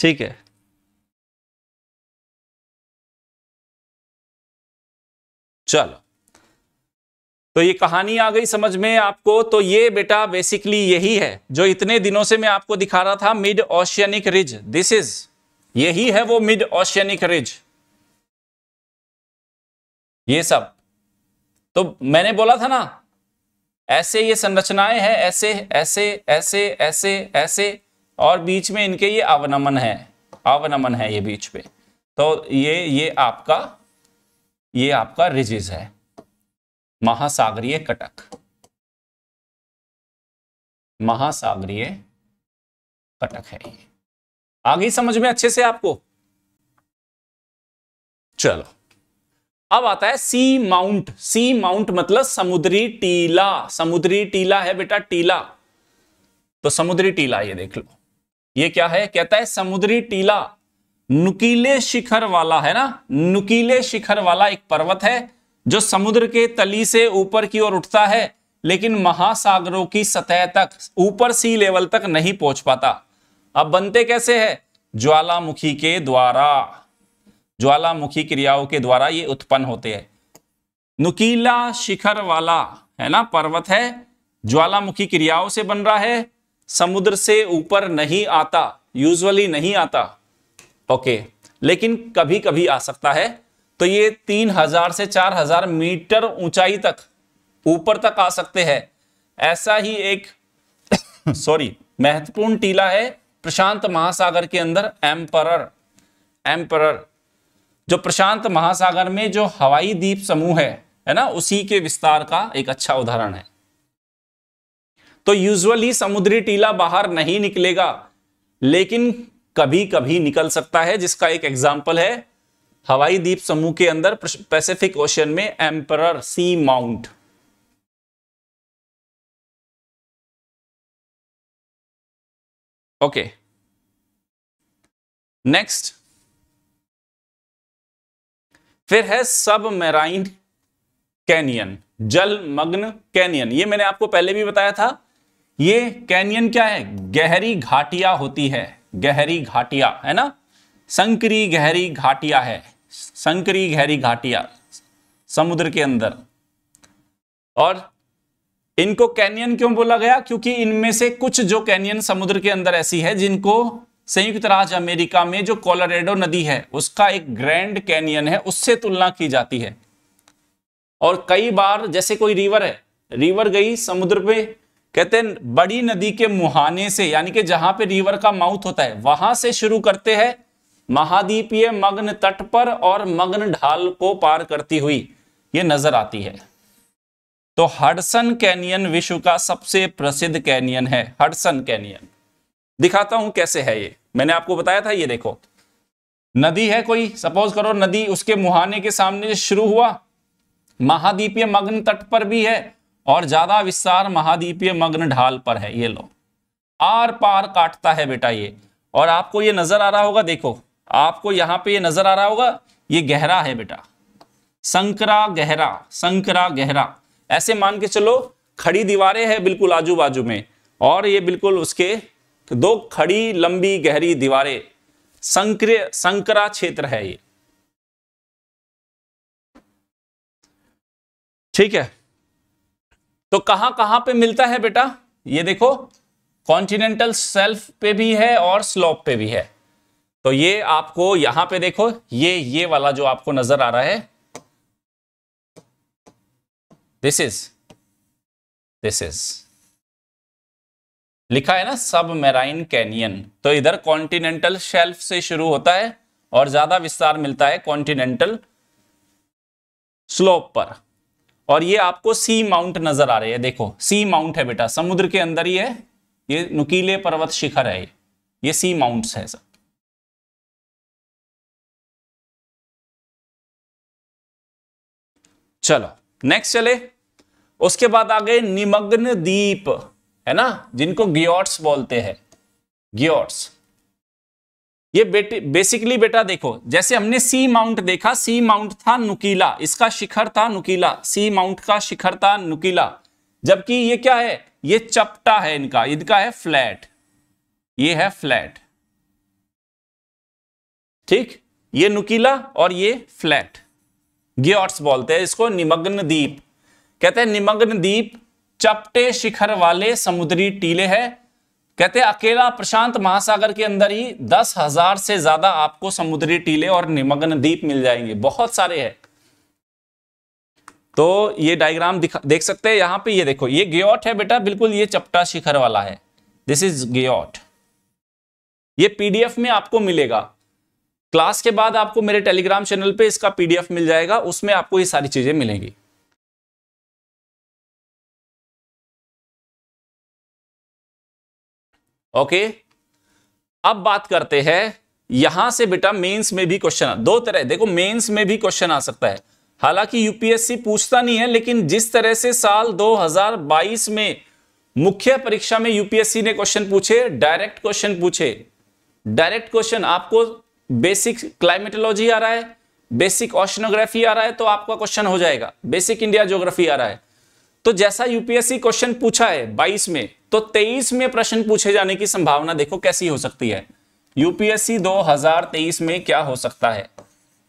ठीक है चलो तो ये कहानी आ गई समझ में आपको तो ये बेटा बेसिकली यही है जो इतने दिनों से मैं आपको दिखा रहा था mid oceanic ridge this is यही है वो मिड ऑशियनिक रिज ये सब तो मैंने बोला था ना ऐसे ये संरचनाएं हैं ऐसे ऐसे ऐसे ऐसे ऐसे और बीच में इनके ये अवनमन है अवनमन है ये बीच में तो ये ये आपका ये आपका रिजिज है महासागरीय कटक महासागरीय कटक है ये आगे समझ में अच्छे से आपको चलो अब आता है सी माउंट सी माउंट मतलब समुद्री टीला समुद्री टीला है बेटा टीला तो समुद्री टीला ये देख लो ये क्या है कहता है समुद्री टीला नुकीले शिखर वाला है ना नुकीले शिखर वाला एक पर्वत है जो समुद्र के तली से ऊपर की ओर उठता है लेकिन महासागरों की सतह तक ऊपर सी लेवल तक नहीं पहुंच पाता अब बनते कैसे है ज्वालामुखी के द्वारा ज्वालामुखी क्रियाओं के द्वारा ये उत्पन्न होते हैं नुकीला शिखर वाला है ना पर्वत है ज्वालामुखी क्रियाओं से बन रहा है समुद्र से ऊपर नहीं आता यूजली नहीं आता ओके लेकिन कभी कभी आ सकता है तो ये तीन हजार से चार हजार मीटर ऊंचाई तक ऊपर तक आ सकते हैं ऐसा ही एक सॉरी महत्वपूर्ण टीला है प्रशांत महासागर के अंदर एम्परर एम्परर जो प्रशांत महासागर में जो हवाई द्वीप समूह है है ना उसी के विस्तार का एक अच्छा उदाहरण है तो यूजुअली समुद्री टीला बाहर नहीं निकलेगा लेकिन कभी कभी निकल सकता है जिसका एक एग्जाम्पल है हवाई द्वीप समूह के अंदर पैसिफिक ओशन में Emperor sea mount okay next फिर है सब मेराइन कैनियन जलमग्न कैनियन ये मैंने आपको पहले भी बताया था ये कैनियन क्या है गहरी घाटिया होती है गहरी घाटिया है ना संकरी गहरी घाटिया है संकरी गहरी घाटिया समुद्र के अंदर और इनको कैनियन क्यों बोला गया क्योंकि इनमें से कुछ जो कैनियन समुद्र के अंदर ऐसी है जिनको संयुक्त राज्य अमेरिका में जो कोलोरेडो नदी है उसका एक ग्रैंड कैनियन है उससे तुलना की जाती है और कई बार जैसे कोई रिवर है रिवर गई समुद्र पे कहते हैं बड़ी नदी के मुहाने से यानी कि जहां पे रिवर का माउथ होता है वहां से शुरू करते हैं महाद्वीपीय मग्न तट पर और मग्न ढाल को पार करती हुई ये नजर आती है तो हडसन कैनियन विश्व का सबसे प्रसिद्ध कैनियन है हडसन कैनियन दिखाता हूं कैसे है ये मैंने आपको बताया था ये देखो नदी है कोई सपोज करो नदी उसके मुहाने के सामने शुरू हुआ महाद्वीपीय मग्न तट पर भी है और ज्यादा विस्तार महाद्वीपीय मग्न ढाल पर है ये लो आर पार काटता है बेटा ये और आपको ये नजर आ रहा होगा देखो आपको यहां पे ये नजर आ रहा होगा ये गहरा है बेटा संकरा गहरा संकरा गहरा ऐसे मान के चलो खड़ी दीवारें हैं बिल्कुल आजू बाजू में और ये बिल्कुल उसके दो खड़ी लंबी गहरी दीवारें संक्रिय संकरा क्षेत्र है ये ठीक है तो कहां कहां पे मिलता है बेटा ये देखो कॉन्टिनेंटल सेल्फ पे भी है और स्लोप पे भी है तो ये आपको यहां पे देखो ये ये वाला जो आपको नजर आ रहा है दिस इज दिस इज लिखा है ना सब मेराइन कैनियन तो इधर कॉन्टिनेंटल शेल्फ से शुरू होता है और ज्यादा विस्तार मिलता है कॉन्टिनेंटल स्लोप पर और ये आपको सी माउंट नजर आ रहे हैं देखो सी माउंट है बेटा समुद्र के अंदर ही है ये नुकीले पर्वत शिखर है ये ये सी माउंट्स है सब चलो नेक्स्ट चले उसके बाद आ गए निमग्न द्वीप है ना जिनको गियोट्स बोलते हैं गियोट्स ये बेटे बेसिकली बेटा देखो जैसे हमने सी माउंट देखा सी माउंट था नुकीला इसका शिखर था नुकीला सी माउंट का शिखर था नुकीला जबकि ये क्या है ये चपटा है इनका इनका है फ्लैट ये है फ्लैट ठीक ये नुकीला और ये फ्लैट गियॉट्स बोलते हैं इसको निमग्न द्वीप कहते हैं निमग्न द्वीप चपटे शिखर वाले समुद्री टीले हैं कहते हैं अकेला प्रशांत महासागर के अंदर ही दस हजार से ज्यादा आपको समुद्री टीले और निमग्न द्वीप मिल जाएंगे बहुत सारे हैं तो ये डायग्राम देख सकते हैं यहां पे ये देखो ये गेट है बेटा बिल्कुल ये चपटा शिखर वाला है दिस इज गेट ये पीडीएफ में आपको मिलेगा क्लास के बाद आपको मेरे टेलीग्राम चैनल पे इसका पीडीएफ मिल जाएगा उसमें आपको ये सारी चीजें मिलेंगी ओके अब बात करते हैं यहां से बेटा मेंस में भी क्वेश्चन दो तरह देखो मेंस में भी क्वेश्चन आ सकता है हालांकि यूपीएससी पूछता नहीं है लेकिन जिस तरह से साल 2022 में मुख्य परीक्षा में यूपीएससी ने क्वेश्चन पूछे डायरेक्ट क्वेश्चन पूछे डायरेक्ट क्वेश्चन आपको बेसिक क्लाइमेटोलॉजी आ रहा है बेसिक ऑशनोग्राफी आ रहा है तो आपका क्वेश्चन हो जाएगा बेसिक इंडिया ज्योग्राफी आ रहा है तो जैसा यूपीएससी क्वेश्चन पूछा है बाईस में तो तेईस में प्रश्न पूछे जाने की संभावना देखो कैसी हो सकती है यूपीएससी 2023 में क्या हो सकता है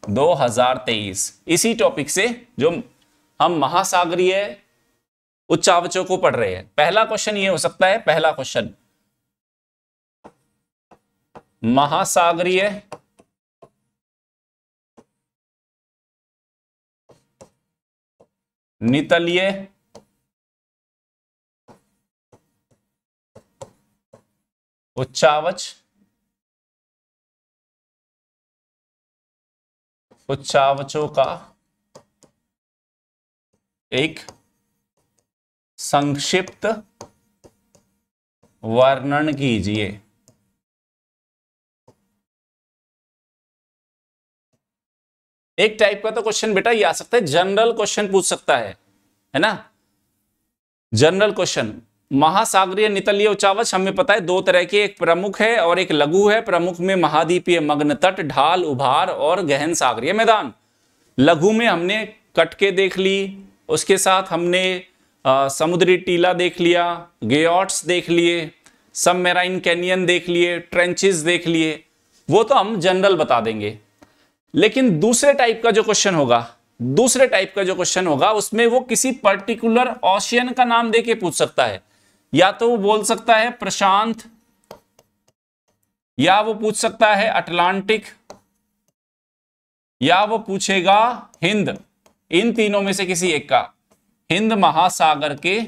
2023 इसी टॉपिक से जो हम महासागरीय उच्चावचों को पढ़ रहे हैं पहला क्वेश्चन ये हो सकता है पहला क्वेश्चन महासागरीय नितलीय उच्चावच उच्चावचों का एक संक्षिप्त वर्णन कीजिए एक टाइप का तो क्वेश्चन बेटा ये आ सकता है जनरल क्वेश्चन पूछ सकता है है ना जनरल क्वेश्चन महासागरीय नितलीय उचावच हमें पता है दो तरह के एक प्रमुख है और एक लघु है प्रमुख में महाद्वीपीय मग्न तट ढाल उभार और गहन सागरीय मैदान लघु में हमने कटके देख ली उसके साथ हमने आ, समुद्री टीला देख लिया गेट्स देख लिए सब मेराइन कैनियन देख लिए ट्रेंचेस देख लिए वो तो हम जनरल बता देंगे लेकिन दूसरे टाइप का जो क्वेश्चन होगा दूसरे टाइप का जो क्वेश्चन होगा उसमें वो किसी पर्टिकुलर ऑशियन का नाम देके पूछ सकता है या तो वो बोल सकता है प्रशांत या वो पूछ सकता है अटलांटिक या वो पूछेगा हिंद इन तीनों में से किसी एक का हिंद महासागर के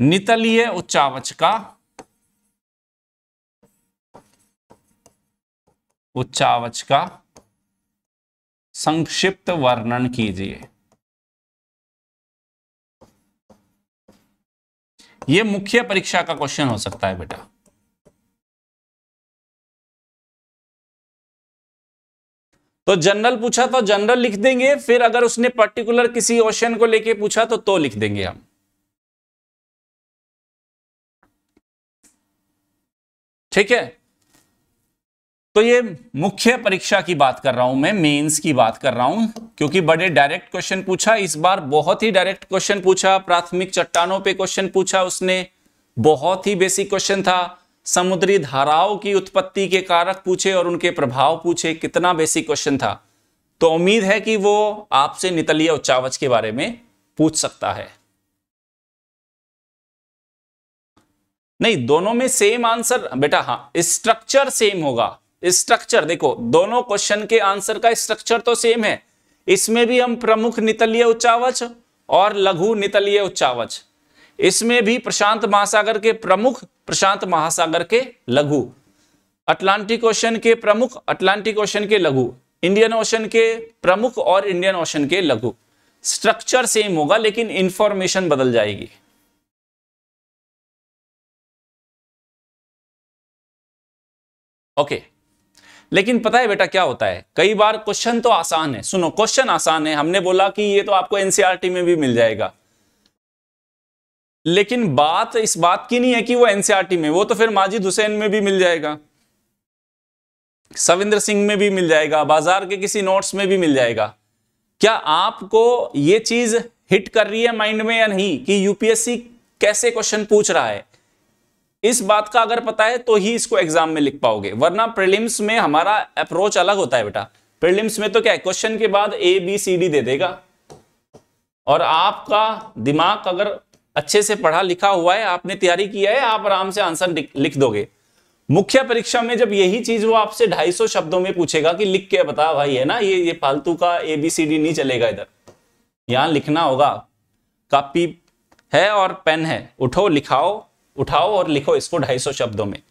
नितलीय उच्चावच का उच्चावच का संक्षिप्त वर्णन कीजिए ये मुख्य परीक्षा का क्वेश्चन हो सकता है बेटा तो जनरल पूछा तो जनरल लिख देंगे फिर अगर उसने पर्टिकुलर किसी क्वेश्चन को लेके पूछा तो तो लिख देंगे हम ठीक है तो ये मुख्य परीक्षा की बात कर रहा हूं मैं मेंस की बात कर रहा हूं क्योंकि बड़े डायरेक्ट क्वेश्चन पूछा इस बार बहुत ही डायरेक्ट क्वेश्चन पूछा प्राथमिक चट्टानों पे क्वेश्चन पूछा उसने बहुत ही बेसिक क्वेश्चन था समुद्री धाराओं की उत्पत्ति के कारक पूछे और उनके प्रभाव पूछे कितना बेसिक क्वेश्चन था तो उम्मीद है कि वो आपसे नितलीय उच्चावच के बारे में पूछ सकता है नहीं दोनों में सेम आंसर बेटा हाँ स्ट्रक्चर सेम होगा स्ट्रक्चर देखो दोनों क्वेश्चन के आंसर का स्ट्रक्चर तो सेम है इसमें भी हम प्रमुख नितलीय उच्चावच और लघु नितलीय उच्चावच इसमें भी प्रशांत महासागर के प्रमुख प्रशांत महासागर के लघु अटलांटिक ओशन के प्रमुख अटलांटिक ओशन के लघु इंडियन ओशन के प्रमुख और इंडियन ओशन के लघु स्ट्रक्चर सेम होगा लेकिन इंफॉर्मेशन बदल जाएगी ओके okay. लेकिन पता है बेटा क्या होता है कई बार क्वेश्चन तो आसान है सुनो क्वेश्चन आसान है हमने बोला कि ये तो आपको एनसीआरटी e में भी मिल जाएगा लेकिन बात इस बात की नहीं है कि वो एनसीआरटी e में वो तो फिर माजिद हुसैन में भी मिल जाएगा सविंद्र सिंह में भी मिल जाएगा बाजार के किसी नोट्स में भी मिल जाएगा क्या आपको ये चीज हिट कर रही है माइंड में या नहीं कि यूपीएससी कैसे क्वेश्चन पूछ रहा है इस बात का अगर पता है तो ही इसको एग्जाम में लिख पाओगे वरना प्रिलिम्स में हमारा अप्रोच अलग होता है बेटा प्रिलिम्स में तो क्या है क्वेश्चन के बाद ए बी सी डी दे देगा और आपका दिमाग अगर अच्छे से पढ़ा लिखा हुआ है आपने तैयारी किया है आप आराम से आंसर लिख दोगे मुख्य परीक्षा में जब यही चीज वो आपसे 250 शब्दों में पूछेगा कि लिख के बता भाई है ना ये ये फालतू का ए बी सी डी नहीं चलेगा इधर यहां लिखना होगा कॉपी है और पेन है उठो लिखाओ उठाओ और लिखो इसको 250 शब्दों में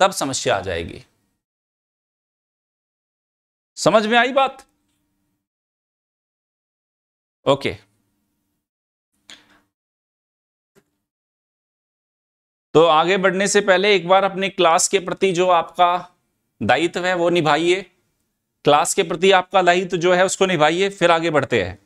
तब समस्या आ जाएगी समझ में आई बात ओके तो आगे बढ़ने से पहले एक बार अपने क्लास के प्रति जो आपका दायित्व है वो निभाइए क्लास के प्रति आपका दायित्व जो है उसको निभाइए फिर आगे बढ़ते हैं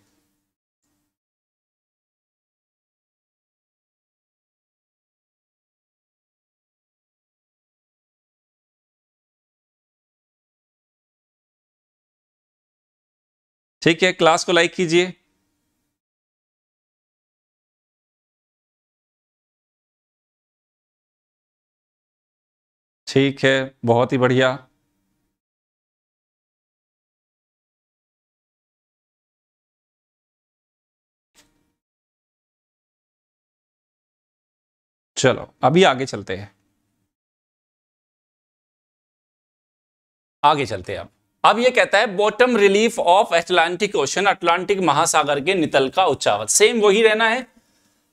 ठीक है क्लास को लाइक कीजिए ठीक है बहुत ही बढ़िया चलो अभी आगे चलते हैं आगे चलते हैं अब अब ये कहता है bottom relief of Atlantic Ocean Atlantic महासागर के नितल का उच्चावत सेम वही रहना है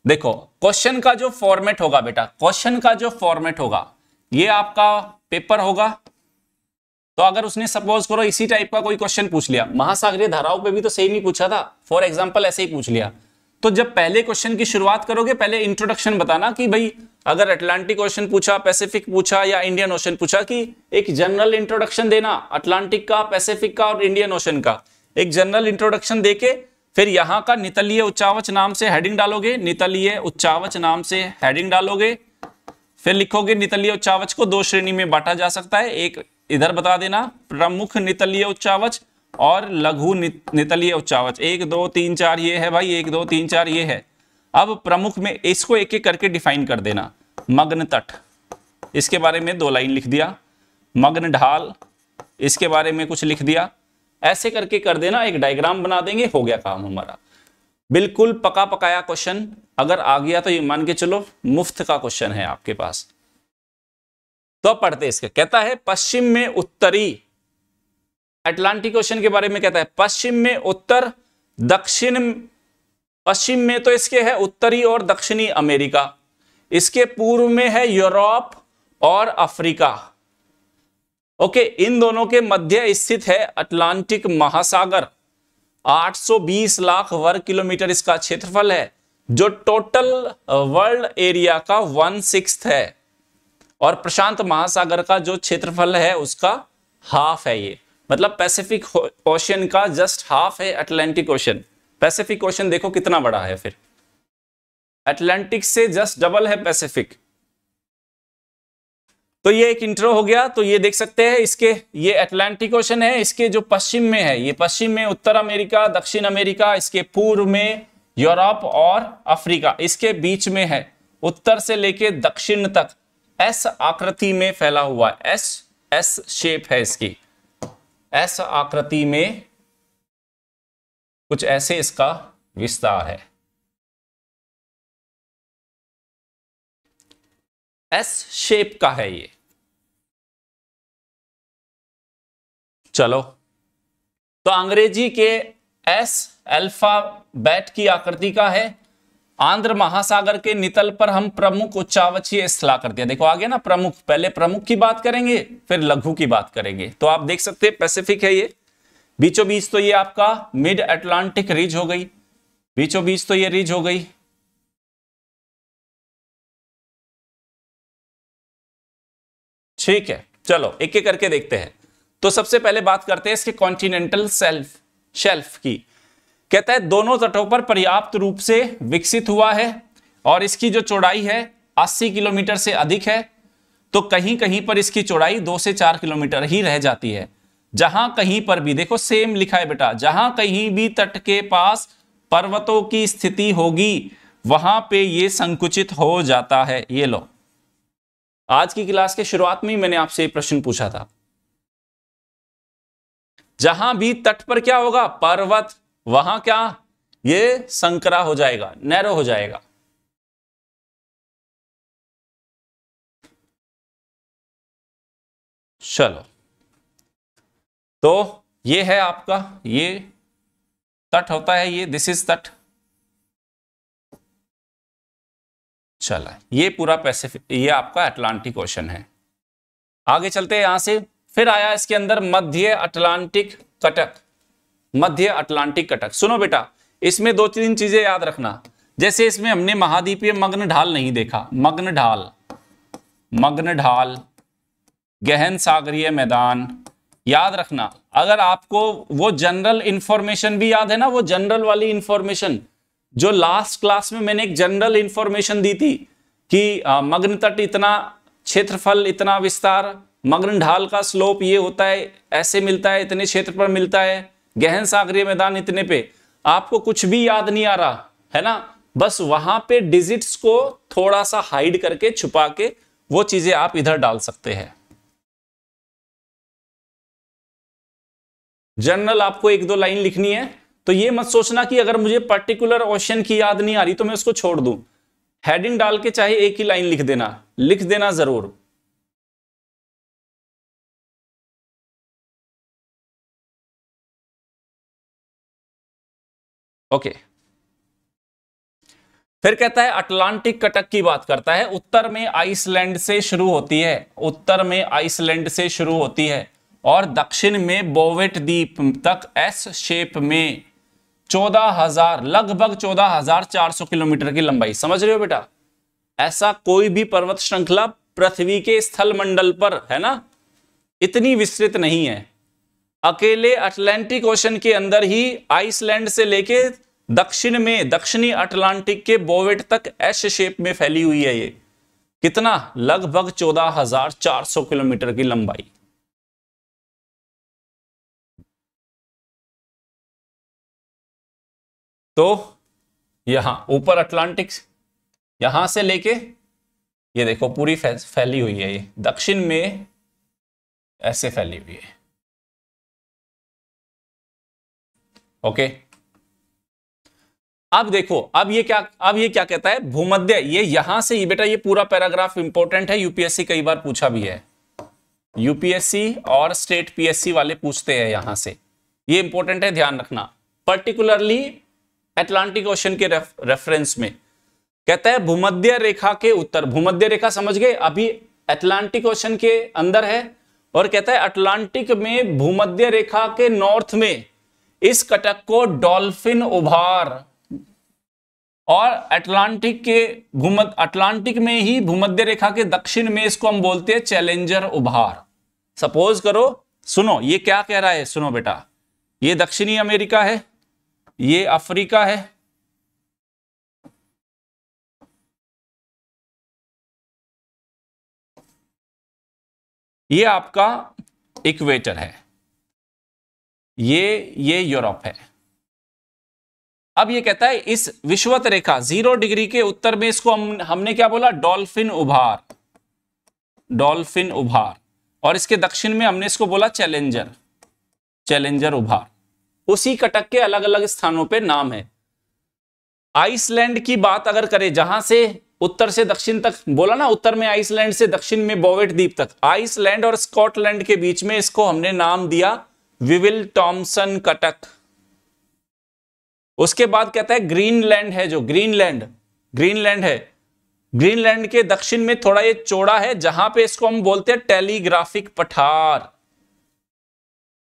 देखो क्वेश्चन का जो फॉर्मेट होगा बेटा क्वेश्चन का जो फॉर्मेट होगा ये आपका पेपर होगा तो अगर उसने सपोज करो इसी टाइप का कोई क्वेश्चन पूछ लिया महासागरीय धाराओं पे भी तो सेम ही पूछा था फॉर एग्जाम्पल ऐसे ही पूछ लिया तो जब पहले क्वेश्चन की शुरुआत करोगे पहले इंट्रोडक्शन बताना कि भाई अगर अटलांटिक ओशन पूछा पैसिफिक पूछा या इंडियन ओशन पूछा कि एक जनरल इंट्रोडक्शन देना अटलांटिक का पैसिफिक का और इंडियन ओशन का एक जनरल इंट्रोडक्शन देके फिर यहाँ का नितलीय उच्चावच नाम से हेडिंग डालोगे नितलीय उच्चावच नाम से हेडिंग डालोगे फिर लिखोगे नितलीय उच्चावच को दो श्रेणी में बांटा जा सकता है एक इधर बता देना प्रमुख नितलीय उच्चावच और लघु नितलीय उच्चावच एक दो तीन चार ये है भाई एक दो तीन चार ये है अब प्रमुख में इसको एक एक करके डिफाइन कर देना मग्न तट इसके बारे में दो लाइन लिख दिया मग्न ढाल इसके बारे में कुछ लिख दिया ऐसे करके कर देना एक डायग्राम बना देंगे हो गया काम हमारा बिल्कुल पका पकाया क्वेश्चन अगर आ गया तो ये मान के चलो मुफ्त का क्वेश्चन है आपके पास तो पढ़ते इसके कहता है पश्चिम में उत्तरी अटलांटिक ओशन के बारे में कहता है पश्चिम में उत्तर दक्षिण पश्चिम में तो इसके है उत्तरी और दक्षिणी अमेरिका इसके पूर्व में है यूरोप और अफ्रीका ओके इन दोनों के मध्य स्थित है अटलांटिक महासागर 820 लाख वर्ग किलोमीटर इसका क्षेत्रफल है जो टोटल वर्ल्ड एरिया का वन सिक्स है और प्रशांत महासागर का जो क्षेत्रफल है उसका हाफ है ये मतलब पैसिफिक ओशन का जस्ट हाफ है अटलांटिक ओशन पैसिफिक ओशन देखो कितना बड़ा है फिर अटलांटिक से जस्ट डबल है पैसिफिक तो ये एक इंट्रो हो गया तो ये देख सकते हैं इसके ये अटलांटिक ओशन है इसके जो पश्चिम में है ये पश्चिम में उत्तर अमेरिका दक्षिण अमेरिका इसके पूर्व में यूरोप और अफ्रीका इसके बीच में है उत्तर से लेके दक्षिण तक एस आकृति में फैला हुआ एस एस शेप है इसकी एस आकृति में कुछ ऐसे इसका विस्तार है एस शेप का है ये चलो तो अंग्रेजी के एस बैट की आकृति का है आंध्र महासागर के नितल पर हम प्रमुख उच्चावचीय स्थला कर दिया देखो आगे ना प्रमुख पहले प्रमुख की बात करेंगे फिर लघु की बात करेंगे तो आप देख सकते हैं पैसिफिक है ये बीचों बीच तो ये आपका मिड अटलांटिक रिज हो गई बीचों बीच तो ये रिज हो गई ठीक है चलो एक एक करके देखते हैं तो सबसे पहले बात करते हैं इसके कॉन्टिनेंटल सेल्फ शेल्फ की कहता है दोनों तटों पर पर्याप्त रूप से विकसित हुआ है और इसकी जो चौड़ाई है 80 किलोमीटर से अधिक है तो कहीं कहीं पर इसकी चौड़ाई दो से चार किलोमीटर ही रह जाती है जहां कहीं पर भी देखो सेम लिखा है बेटा जहां कहीं भी तट के पास पर्वतों की स्थिति होगी वहां पे ये संकुचित हो जाता है ये लो आज की क्लास के शुरुआत में ही मैंने आपसे प्रश्न पूछा था जहां भी तट पर क्या होगा पर्वत वहां क्या ये संकरा हो जाएगा नैरो हो जाएगा चलो तो ये है आपका ये तट होता है ये दिस इज तट चला ये पूरा पैसिफिक ये आपका अटलांटिक ओशन है आगे चलते हैं यहां से फिर आया इसके अंदर मध्य अटलांटिक कटक मध्य अटलांटिक कटक सुनो बेटा इसमें दो तीन चीजें याद रखना जैसे इसमें हमने महाद्वीपीय मग्न ढाल नहीं देखा मग्न ढाल मग्न ढाल गहन सागरीय मैदान याद रखना अगर आपको वो जनरल इंफॉर्मेशन भी याद है ना वो जनरल वाली इंफॉर्मेशन जो लास्ट क्लास में मैंने एक जनरल इंफॉर्मेशन दी थी कि मग्न तट इतना क्षेत्रफल इतना विस्तार मग्न ढाल का स्लोप ये होता है ऐसे मिलता है इतने क्षेत्र पर मिलता है गहन सागरीय मैदान इतने पे आपको कुछ भी याद नहीं आ रहा है ना बस वहां पे डिजिट्स को थोड़ा सा हाइड करके छुपा के वो चीजें आप इधर डाल सकते हैं जनरल आपको एक दो लाइन लिखनी है तो ये मत सोचना कि अगर मुझे पर्टिकुलर ऑप्शन की याद नहीं आ रही तो मैं उसको छोड़ दूं हेडिंग डाल के चाहे एक ही लाइन लिख देना लिख देना जरूर ओके फिर कहता है अटलांटिक कटक की बात करता है उत्तर में आइसलैंड से शुरू होती है उत्तर में आइसलैंड से शुरू होती है और दक्षिण में बोवेट द्वीप तक एस शेप में चौदह हजार लगभग चौदह हजार चार सौ किलोमीटर की लंबाई समझ रहे हो बेटा ऐसा कोई भी पर्वत श्रृंखला पृथ्वी के स्थल मंडल पर है ना इतनी विस्तृत नहीं है अकेले अटलांटिक ओशन के अंदर ही आइसलैंड से लेके दक्षिण में दक्षिणी अटलांटिक के बोवेट तक एश शेप में फैली हुई है ये कितना लगभग चौदह हजार चार सौ किलोमीटर की लंबाई तो यहां ऊपर अटलांटिक यहां से लेके ये देखो पूरी फैली हुई है ये दक्षिण में ऐसे फैली हुई है ओके अब देखो अब ये क्या अब ये क्या कहता है भूमध्य ये यहां से ही बेटा ये पूरा पैराग्राफ इंपॉर्टेंट है यूपीएससी कई बार पूछा भी है यूपीएससी और स्टेट पीएससी वाले पूछते हैं यहां से ये इंपॉर्टेंट है ध्यान रखना पर्टिकुलरली एटलांटिक ओशन के रेफ, रेफरेंस में कहता है भूमध्य रेखा के उत्तर भूमध्य रेखा समझ गए अभी अटलांटिक ओशन के अंदर है और कहता है अटलांटिक में भूमध्य रेखा के नॉर्थ में इस कटक को डॉल्फिन उभार और अटलांटिक के भूमध अटलांटिक में ही भूमध्य रेखा के दक्षिण में इसको हम बोलते हैं चैलेंजर उभार सपोज करो सुनो ये क्या कह रहा है सुनो बेटा ये दक्षिणी अमेरिका है ये अफ्रीका है ये आपका इक्वेटर है ये ये यूरोप है अब ये कहता है इस विश्वत रेखा जीरो डिग्री के उत्तर में इसको हम हमने क्या बोला डॉल्फिन उभार डॉल्फिन उभार और इसके दक्षिण में हमने इसको बोला चैलेंजर चैलेंजर उभार उसी कटक के अलग अलग स्थानों पे नाम है आइसलैंड की बात अगर करें जहां से उत्तर से दक्षिण तक बोला ना उत्तर में आइसलैंड से दक्षिण में बोवेट द्वीप तक आइसलैंड और स्कॉटलैंड के बीच में इसको हमने नाम दिया विविल टॉमसन कटक उसके बाद कहता है ग्रीनलैंड है जो ग्रीनलैंड ग्रीनलैंड है ग्रीनलैंड के दक्षिण में थोड़ा ये चौड़ा है जहां पे इसको हम बोलते हैं टेलीग्राफिक पठार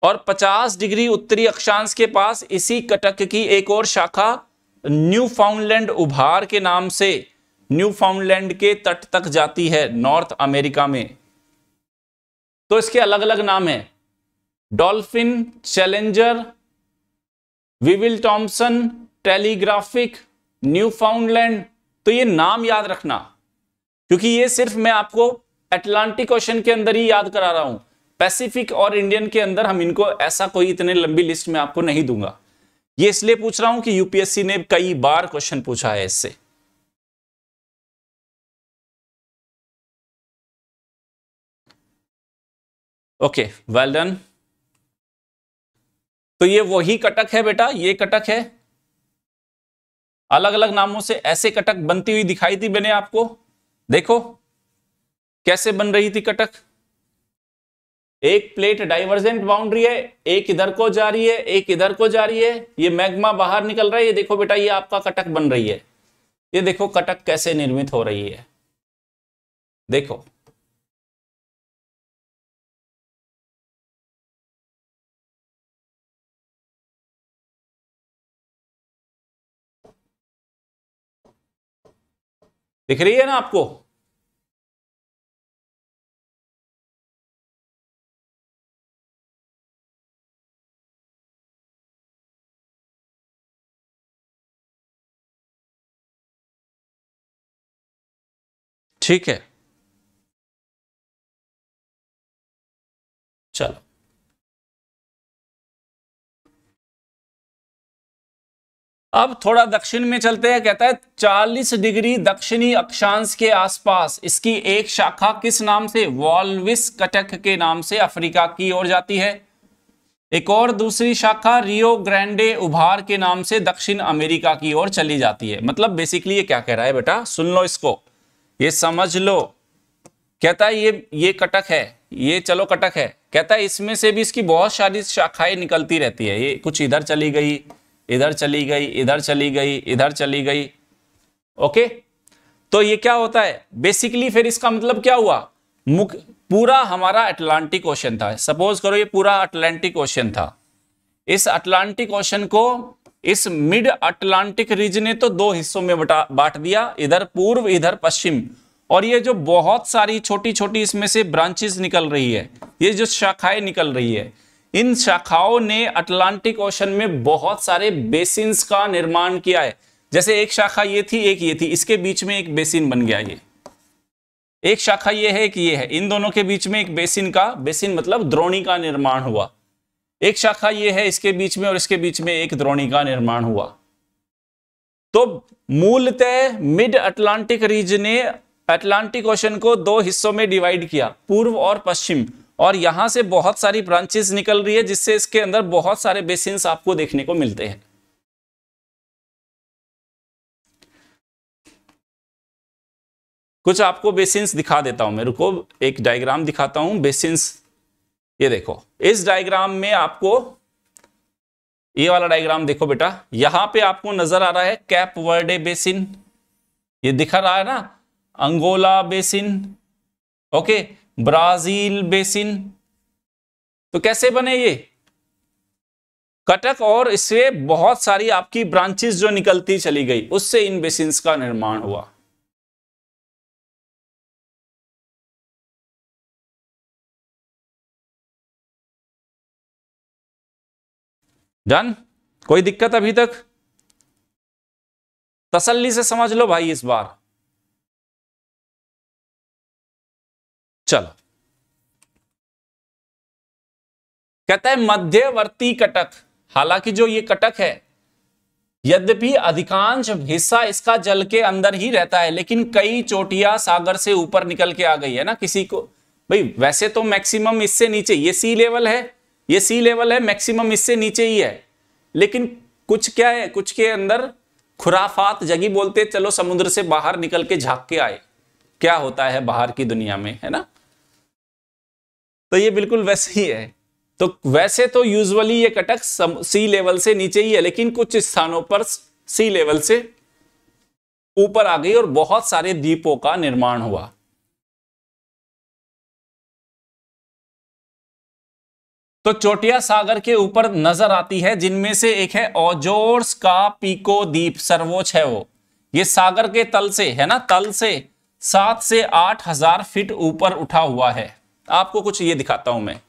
और 50 डिग्री उत्तरी अक्षांश के पास इसी कटक की एक और शाखा न्यू फाउंडलैंड उभार के नाम से न्यू फाउंडलैंड के तट तक जाती है नॉर्थ अमेरिका में तो इसके अलग अलग नाम है Dolphin Challenger Wyville Thomson Telegraphic Newfoundland तो ये नाम याद रखना क्योंकि ये सिर्फ मैं आपको अटलांटिक ओशन के अंदर ही याद करा रहा हूं पैसिफिक और इंडियन के अंदर हम इनको ऐसा कोई इतने लंबी लिस्ट में आपको नहीं दूंगा ये इसलिए पूछ रहा हूं कि यूपीएससी ने कई बार क्वेश्चन पूछा है इससे ओके वेल डन तो ये वही कटक है बेटा ये कटक है अलग अलग नामों से ऐसे कटक बनती हुई दिखाई थी मैंने आपको देखो कैसे बन रही थी कटक एक प्लेट डाइवर्जेंट बाउंड्री है एक इधर को जा रही है एक इधर को जा रही है ये मैग्मा बाहर निकल रहा है ये देखो बेटा ये आपका कटक बन रही है ये देखो कटक कैसे निर्मित हो रही है देखो दिख रही है ना आपको ठीक है चलो अब थोड़ा दक्षिण में चलते हैं कहता है 40 डिग्री दक्षिणी अक्षांश के आसपास इसकी एक शाखा किस नाम से वॉल्विस कटक के नाम से अफ्रीका की ओर जाती है एक और दूसरी शाखा रियो ग्रैंडे उभार के नाम से दक्षिण अमेरिका की ओर चली जाती है मतलब बेसिकली ये क्या कह रहा है बेटा सुन लो इसको ये समझ लो कहता है ये ये कटक है ये चलो कटक है कहता है इसमें से भी इसकी बहुत सारी शाखाएं निकलती रहती है ये कुछ इधर चली गई इधर चली गई इधर चली गई इधर चली गई ओके तो ये क्या होता है बेसिकली फिर इसका मतलब क्या हुआ मुख पूरा हमारा अटलांटिक ओशन था सपोज करो ये पूरा अटलांटिक ओशन था इस अटलांटिक ओशन को इस मिड अटलांटिक रीजन ने तो दो हिस्सों में बांट दिया इधर पूर्व इधर पश्चिम और ये जो बहुत सारी छोटी छोटी इसमें से ब्रांचेस निकल रही है ये जो शाखाएं निकल रही है इन शाखाओं ने अटलांटिक ओशन में बहुत सारे बेसिन्स का निर्माण किया है जैसे एक शाखा ये थी एक ये थी इसके बीच में एक बेसिन बन गया ये एक शाखा ये है कि ये है इन दोनों के बीच में एक बेसिन का बेसिन मतलब द्रोणी का निर्माण हुआ एक शाखा ये है इसके बीच में और इसके बीच में एक द्रोणी का निर्माण हुआ तो मूलतः मिड अटलांटिक रीज ने अटलांटिक ओशन को दो हिस्सों में डिवाइड किया पूर्व और पश्चिम और यहां से बहुत सारी ब्रांचेस निकल रही है जिससे इसके अंदर बहुत सारे बेसिन आपको देखने को मिलते हैं कुछ आपको बेसिन दिखा देता हूं मैं रुको एक डायग्राम दिखाता हूं बेसिन ये देखो इस डायग्राम में आपको ये वाला डायग्राम देखो बेटा यहां पे आपको नजर आ रहा है कैप वर्डे बेसिन ये दिखा रहा है ना Angola basin okay Brazil basin तो कैसे बने ये कटक और इससे बहुत सारी आपकी ब्रांचेस जो निकलती चली गई उससे इन बेसिन का निर्माण हुआ डन कोई दिक्कत अभी तक तसल्ली से समझ लो भाई इस बार चलो कहता है मध्यवर्ती कटक हालांकि जो ये कटक है यद्यपि अधिकांश हिस्सा इसका जल के अंदर ही रहता है लेकिन कई चोटियां सागर से ऊपर निकल के आ गई है ना किसी को भाई वैसे तो मैक्सिमम इससे नीचे ये सी लेवल है ये सी लेवल है मैक्सिमम इससे नीचे ही है लेकिन कुछ क्या है कुछ के अंदर खुराफात जगी बोलते चलो समुद्र से बाहर निकल के झाक के आए क्या होता है बाहर की दुनिया में है ना तो ये बिल्कुल वैसे ही है तो वैसे तो यूजुअली ये कटक सी लेवल से नीचे ही है लेकिन कुछ स्थानों पर सी लेवल से ऊपर आ गई और बहुत सारे द्वीपों का निर्माण हुआ तो चोटिया सागर के ऊपर नजर आती है जिनमें से एक है ओजोर्स का पीको द्वीप सर्वोच्च है वो ये सागर के तल से है ना तल से सात से आठ हजार फीट ऊपर उठा हुआ है आपको कुछ ये दिखाता हूं मैं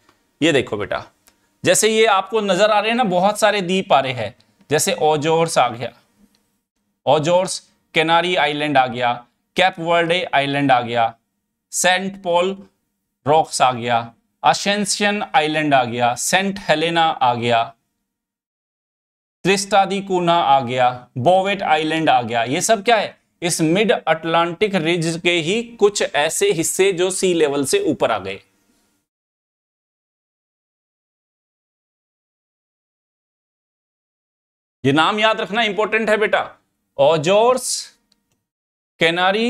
ये देखो बेटा जैसे ये आपको नजर आ रहे हैं ना बहुत सारे द्वीप आ रहे हैं जैसे ओजोर्स आ गया ओजोर्स केनारी आइलैंड आ गया कैप वर्डे आइलैंड आ गया सेंट पॉल रॉक्स आ गया अशेंशियन आइलैंड आ गया सेंट हेलेना आ गया त्रिस्टादी कूना आ गया बोवेट आइलैंड आ गया ये सब क्या है इस मिड अटलांटिक रिज के ही कुछ ऐसे हिस्से जो सी लेवल से ऊपर आ गए ये नाम याद रखना इंपॉर्टेंट है बेटा Azores Canary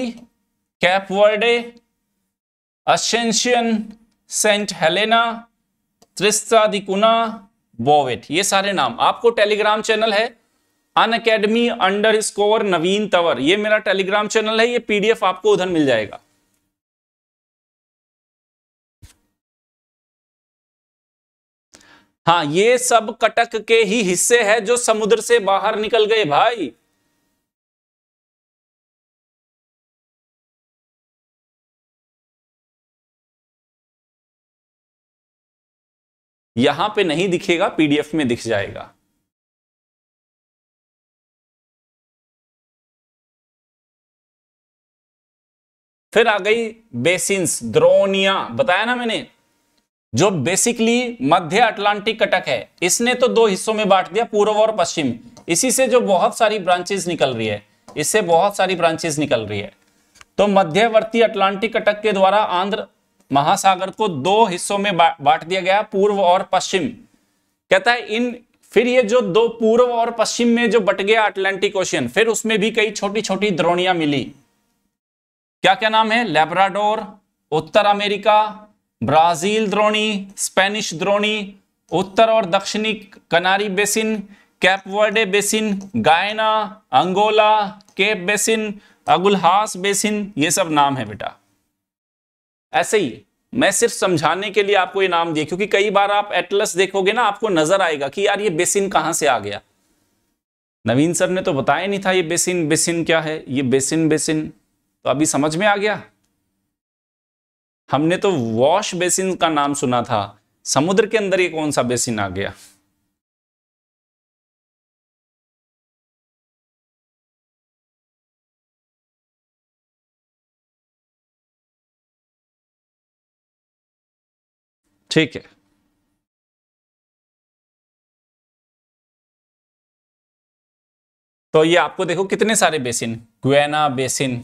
Cape Verde Ascension Saint Helena Tristan da Cunha Bouvet ये सारे नाम आपको टेलीग्राम चैनल है Unacademy academy underscore Naveen Tawar ये मेरा टेलीग्राम चैनल है ये पीडीएफ आपको उधर मिल जाएगा हाँ ये सब कटक के ही हिस्से हैं जो समुद्र से बाहर निकल गए भाई यहां पे नहीं दिखेगा पीडीएफ में दिख जाएगा फिर आ गई बेसिन्स द्रोनिया बताया ना मैंने जो बेसिकली मध्य अटलांटिक कटक है इसने तो दो हिस्सों में बांट दिया पूर्व और पश्चिम इसी से जो बहुत सारी ब्रांचेस निकल रही है इससे बहुत सारी ब्रांचेस निकल रही है तो मध्यवर्ती अटलांटिक कटक के द्वारा आंध्र महासागर को दो हिस्सों में बांट दिया गया पूर्व और पश्चिम कहता है इन फिर ये जो दो पूर्व और पश्चिम में जो बट गया अटलांटिक ओशियन फिर उसमें भी कई छोटी छोटी द्रोणियां मिली क्या क्या नाम है लेब्राडोर उत्तर अमेरिका ब्राजील द्रोणी स्पेनिश द्रोणी उत्तर और दक्षिणी Canary basin Cape Verde basin Guiana Angola Cape basin Agulhas basin ये सब नाम है बेटा ऐसे ही मैं सिर्फ समझाने के लिए आपको ये नाम दिए क्योंकि कई बार आप एटलस देखोगे ना आपको नजर आएगा कि यार ये बेसिन कहाँ से आ गया नवीन सर ने तो बताया नहीं था ये बेसिन बेसिन क्या है ये बेसिन बेसिन तो अभी समझ में आ गया हमने तो वॉश बेसिन का नाम सुना था समुद्र के अंदर ये कौन सा बेसिन आ गया ठीक है तो ये आपको देखो कितने सारे बेसिन क्वेना बेसिन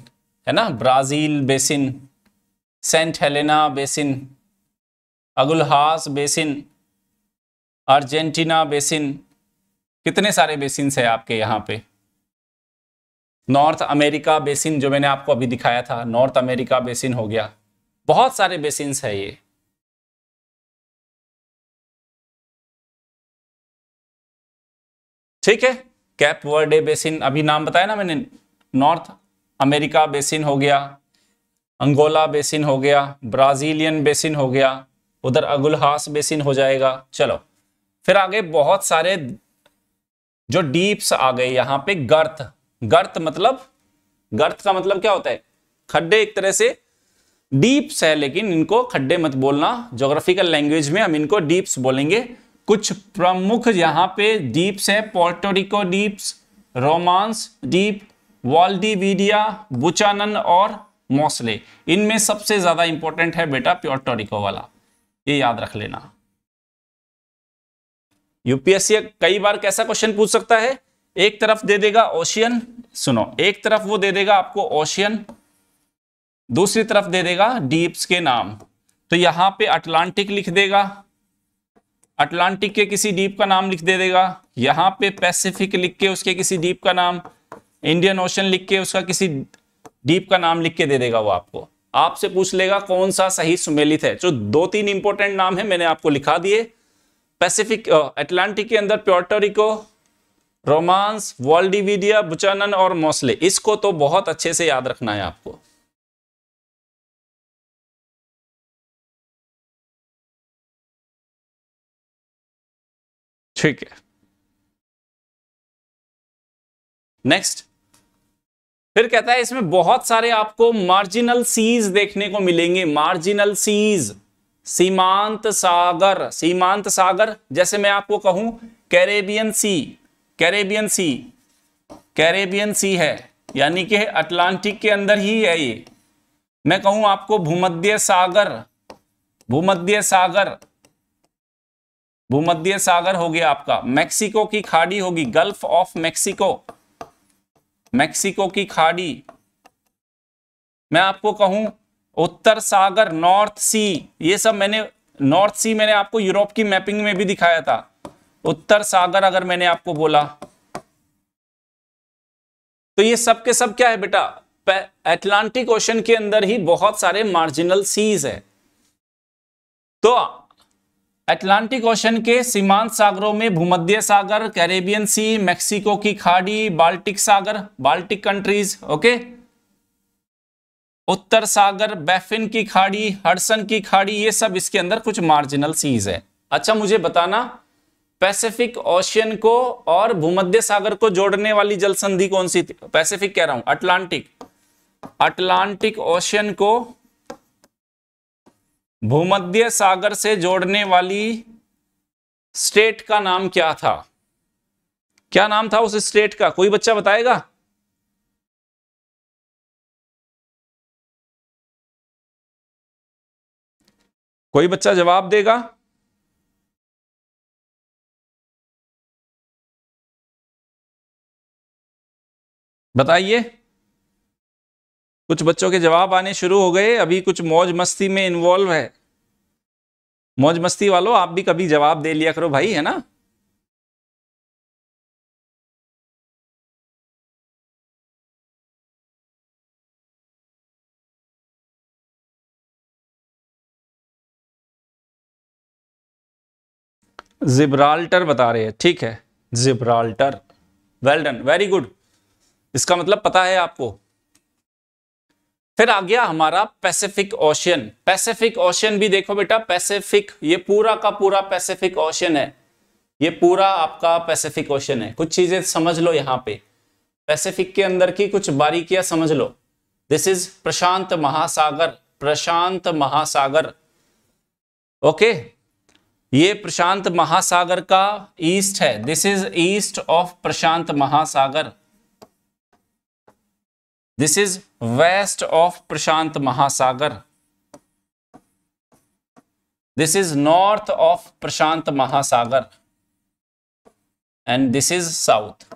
है ना Brazil basin Saint Helena basin Agulhas basin Argentina basin कितने सारे बेसिन है आपके यहाँ पे नॉर्थ अमेरिका बेसिन जो मैंने आपको अभी दिखाया था नॉर्थ अमेरिका बेसिन हो गया बहुत सारे बेसिन्स है ये ठीक है कैप वर्डे बेसिन अभी नाम बताया ना मैंने नॉर्थ अमेरिका बेसिन हो गया अंगोला बेसिन हो गया ब्राज़ीलियन बेसिन हो गया उधर अगुलहास बेसिन हो जाएगा चलो फिर आगे बहुत सारे जो डीप्स आ गए यहाँ पे गर्त गर्त मतलब गर्त का मतलब क्या होता है खड्डे एक तरह से डीप्स है लेकिन इनको खड्डे मत बोलना जोग्राफिकल लैंग्वेज में हम इनको डीप्स बोलेंगे कुछ प्रमुख यहाँ पे डीप्स हैं Puerto Rico deeps Romanche deep Valdivia Buchanan और मौसले इनमें सबसे ज्यादा इंपॉर्टेंट है बेटा प्योर्टोरिको वाला ये याद रख लेना यूपीएससी कई बार कैसा क्वेश्चन पूछ सकता है एक तरफ दे देगा ओशियन सुनो एक तरफ वो दे देगा आपको ओशियन दूसरी तरफ दे देगा डीप्स के नाम तो यहां पे अटलांटिक लिख देगा अटलांटिक के किसी डीप का नाम लिख दे देगा यहां पे पैसिफिक लिख के उसके किसी डीप का नाम इंडियन ओशन लिख के उसका किसी डीप का नाम लिख के दे देगा वो आपको आपसे पूछ लेगा कौन सा सही सुमेलित है जो दो तीन इंपॉर्टेंट नाम है मैंने आपको लिखा दिए पैसिफिक अटलांटिक uh, के अंदर प्योटोरिको रोमांस वॉल्डिविडिया बुचानन और मोसले इसको तो बहुत अच्छे से याद रखना है आपको ठीक है नेक्स्ट फिर कहता है इसमें बहुत सारे आपको मार्जिनल सीज देखने को मिलेंगे मार्जिनल सीज सीमांत सागर सीमांत सागर जैसे मैं आपको कहूं Caribbean Sea Caribbean Sea Caribbean Sea है यानी कि अटलांटिक के अंदर ही है ये मैं कहूं आपको भूमध्य सागर भूमध्य सागर भूमध्य सागर हो गया आपका मेक्सिको की खाड़ी होगी गल्फ ऑफ मेक्सिको मेक्सिको की खाड़ी मैं आपको कहूं उत्तर सागर नॉर्थ सी ये सब मैंने नॉर्थ सी मैंने आपको यूरोप की मैपिंग में भी दिखाया था उत्तर सागर अगर मैंने आपको बोला तो ये सब के सब क्या है बेटा एटलांटिक ओशन के अंदर ही बहुत सारे मार्जिनल सीज है तो अटलांटिक ओशन के सीमांत सागरों में भूमध्य सागर कैरेबियन सी मेक्सिको की खाड़ी बाल्टिक सागर बाल्टिक कंट्रीज ओके उत्तर सागर बैफिन की खाड़ी हडसन की खाड़ी ये सब इसके अंदर कुछ मार्जिनल सीज है अच्छा मुझे बताना पैसिफिक ओशियन को और भूमध्य सागर को जोड़ने वाली जल संधि कौन सी थी पैसिफिक कह रहा हूं अटलांटिक अटलांटिक ओशियन को भूमध्य सागर से जोड़ने वाली स्टेट का नाम क्या था क्या नाम था उस स्टेट का कोई बच्चा बताएगा कोई बच्चा जवाब देगा बताइए कुछ बच्चों के जवाब आने शुरू हो गए अभी कुछ मौज मस्ती में इन्वॉल्व है मौज मस्ती वालों आप भी कभी जवाब दे लिया करो भाई है ना जिब्राल्टर बता रहे हैं ठीक है Gibraltar well done very good इसका मतलब पता है आपको फिर आ गया हमारा पैसिफिक ओशियन पैसिफिक ओशियन भी देखो बेटा पैसिफिक ये पूरा का पूरा पैसिफिक ओशियन है ये पूरा आपका पैसिफिक ओशियन है कुछ चीजें समझ लो यहाँ पे पैसिफिक के अंदर की कुछ बारीकियां समझ लो दिस इज प्रशांत महासागर प्रशांत महासागर ओके ये प्रशांत महासागर का ईस्ट है दिस इज ईस्ट ऑफ प्रशांत महासागर दिस इज वेस्ट ऑफ प्रशांत महासागर दिस इज नॉर्थ ऑफ प्रशांत महासागर and this is south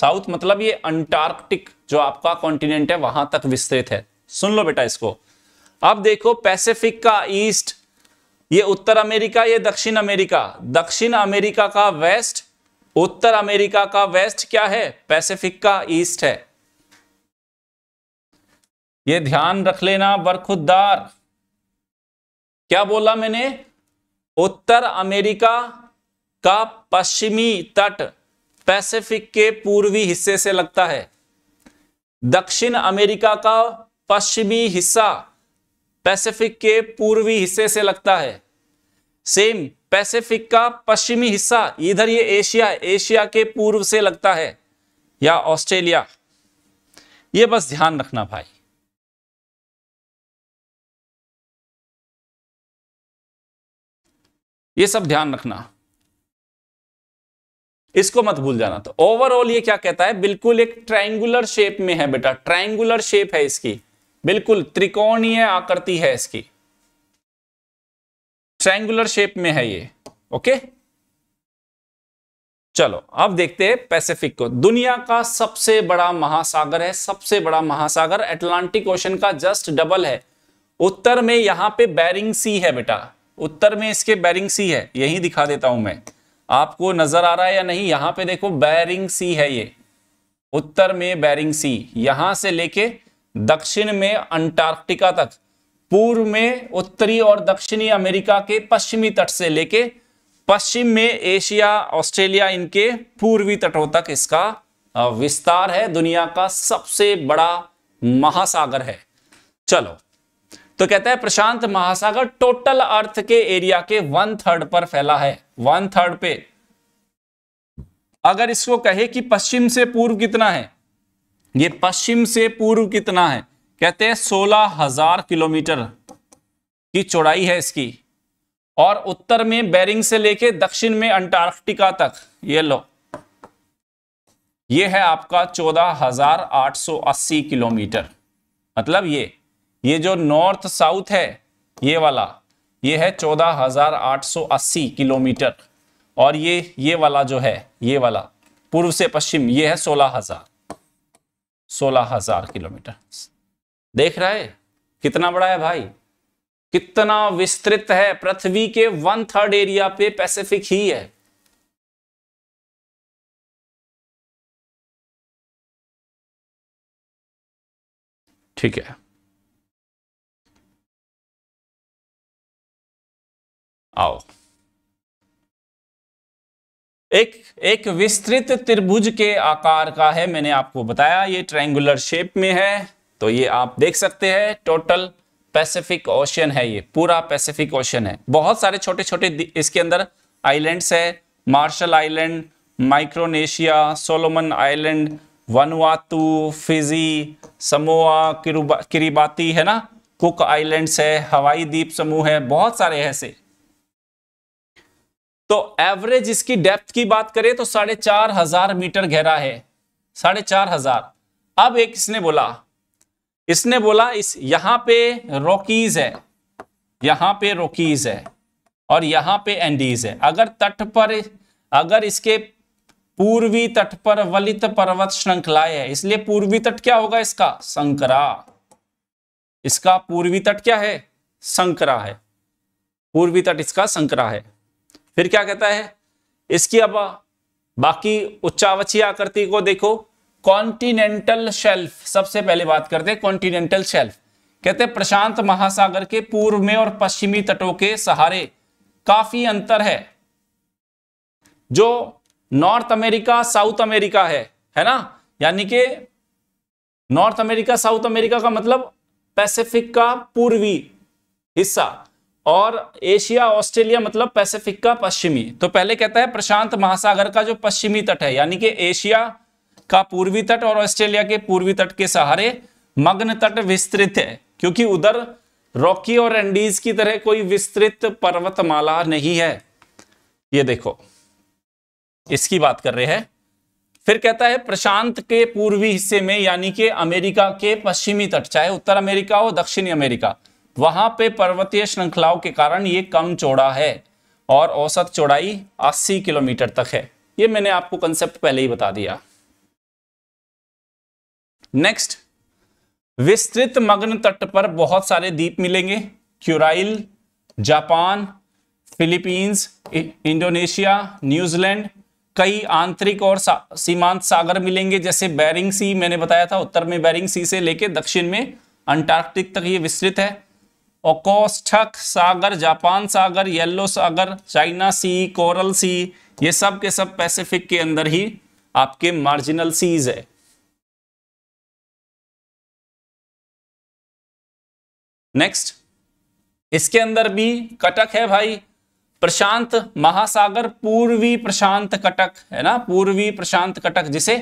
south मतलब ये अंटार्कटिक जो आपका कॉन्टिनेंट है वहां तक विस्तृत है सुन लो बेटा इसको अब देखो पैसिफिक का ईस्ट ये उत्तर अमेरिका ये दक्षिण अमेरिका दक्षिण अमेरिका का वेस्ट उत्तर अमेरिका का वेस्ट क्या है पैसिफिक का ईस्ट है ये ध्यान रख लेना बरखुदार क्या बोला मैंने उत्तर अमेरिका का पश्चिमी तट पैसिफिक के पूर्वी हिस्से से लगता है दक्षिण अमेरिका का पश्चिमी हिस्सा पैसिफिक के पूर्वी हिस्से से लगता है सेम पैसिफिक का पश्चिमी हिस्सा इधर ये एशिया एशिया के पूर्व से लगता है या ऑस्ट्रेलिया ये बस ध्यान रखना भाई ये सब ध्यान रखना इसको मत भूल जाना तो ओवरऑल ये क्या कहता है बिल्कुल एक ट्रायंगुलर शेप में है बेटा ट्रायंगुलर शेप है इसकी बिल्कुल त्रिकोणीय आकृति है इसकी ट्रैंगुलर शेप में है ये ओके चलो अब देखते हैं पैसिफिक को दुनिया का सबसे बड़ा महासागर है सबसे बड़ा महासागर अटलांटिक ओशन का जस्ट डबल है उत्तर में यहां पे बैरिंग सी है बेटा उत्तर में इसके बैरिंग सी है यही दिखा देता हूं मैं आपको नजर आ रहा है या नहीं यहां पे देखो बैरिंग सी है ये उत्तर में बैरिंग सी यहां से लेके दक्षिण में अंटार्कटिका तक पूर्व में उत्तरी और दक्षिणी अमेरिका के पश्चिमी तट से लेके पश्चिम में एशिया ऑस्ट्रेलिया इनके पूर्वी तटों तक इसका विस्तार है दुनिया का सबसे बड़ा महासागर है चलो तो कहता है प्रशांत महासागर टोटल अर्थ के एरिया के वन थर्ड पर फैला है वन थर्ड पे अगर इसको कहे कि पश्चिम से पूर्व कितना है ये पश्चिम से पूर्व कितना है कहते हैं सोलह हजार किलोमीटर की चौड़ाई है इसकी और उत्तर में बैरिंग से लेके दक्षिण में अंटार्कटिका तक ये लो ये है आपका चौदह हजार आठ सौ अस्सी किलोमीटर मतलब ये ये जो नॉर्थ साउथ है ये वाला ये है चौदह हजार आठ सौ अस्सी किलोमीटर और ये ये वाला जो है ये वाला पूर्व से पश्चिम ये है सोलह हजार सोलह हजार किलोमीटर देख रहा है कितना बड़ा है भाई कितना विस्तृत है पृथ्वी के वन थर्ड एरिया पे पैसिफिक ही है ठीक है आओ एक एक विस्तृत त्रिभुज के आकार का है मैंने आपको बताया ये ट्रायंगुलर शेप में है तो ये आप देख सकते हैं टोटल पैसिफिक ओशन है ये पूरा पैसिफिक ओशन है बहुत सारे छोटे छोटे इसके अंदर आइलैंड्स है Marshall Island Micronesia Solomon Island Vanuatu Fiji Samoa Kiribati है ना कुक आइलैंड्स है हवाई द्वीप समूह है बहुत सारे ऐसे तो एवरेज इसकी डेप्थ की बात करें तो साढ़े चार हजार मीटर गहरा है साढ़े चार हजार अब एक इसने बोला इसने बोला इस यहां पे रॉकीज है यहां पे रॉकीज है और यहां पे एंडीज है अगर तट पर अगर इसके पूर्वी तट पर वलित पर्वत श्रृंखलाएं है इसलिए पूर्वी तट क्या होगा इसका संकरा इसका पूर्वी तट क्या है संकरा है पूर्वी तट इसका संकरा है फिर क्या कहता है इसकी अब बाकी उच्चावची आकृति को देखो कॉन्टिनेंटल शेल्फ सबसे पहले बात करते हैं कॉन्टिनेंटल शेल्फ कहते हैं प्रशांत महासागर के पूर्व में और पश्चिमी तटों के सहारे काफी अंतर है जो नॉर्थ अमेरिका साउथ अमेरिका है है ना यानी कि नॉर्थ अमेरिका साउथ अमेरिका का मतलब पैसिफिक का पूर्वी हिस्सा और एशिया ऑस्ट्रेलिया मतलब पैसिफिक का पश्चिमी तो पहले कहता है प्रशांत महासागर का जो पश्चिमी तट है यानी कि एशिया का पूर्वी तट और ऑस्ट्रेलिया के पूर्वी तट के सहारे मग्न तट विस्तृत है क्योंकि उधर रॉकी और एंडीज की तरह कोई विस्तृत पर्वतमाला नहीं है ये देखो इसकी बात कर रहे हैं फिर कहता है प्रशांत के पूर्वी हिस्से में यानी कि अमेरिका के पश्चिमी तट चाहे उत्तर अमेरिका हो दक्षिणी अमेरिका वहां पे पर्वतीय श्रृंखलाओं के कारण ये कम चौड़ा है और औसत चौड़ाई 80 किलोमीटर तक है ये मैंने आपको कंसेप्ट पहले ही बता दिया नेक्स्ट विस्तृत मग्न तट पर बहुत सारे द्वीप मिलेंगे Kuril Japan Philippines Indonesia New Zealand कई आंतरिक और सा, सीमांत सागर मिलेंगे जैसे बैरिंग सी मैंने बताया था उत्तर में बैरिंग सी से लेके दक्षिण में अंटार्कटिक तक ये विस्तृत है ओकोस्टक सागर जापान सागर येलो सागर चाइना सी कोरल सी ये सब के सब पैसिफिक के अंदर ही आपके मार्जिनल सीज है नेक्स्ट इसके अंदर भी कटक है भाई प्रशांत महासागर पूर्वी प्रशांत कटक है ना पूर्वी प्रशांत कटक जिसे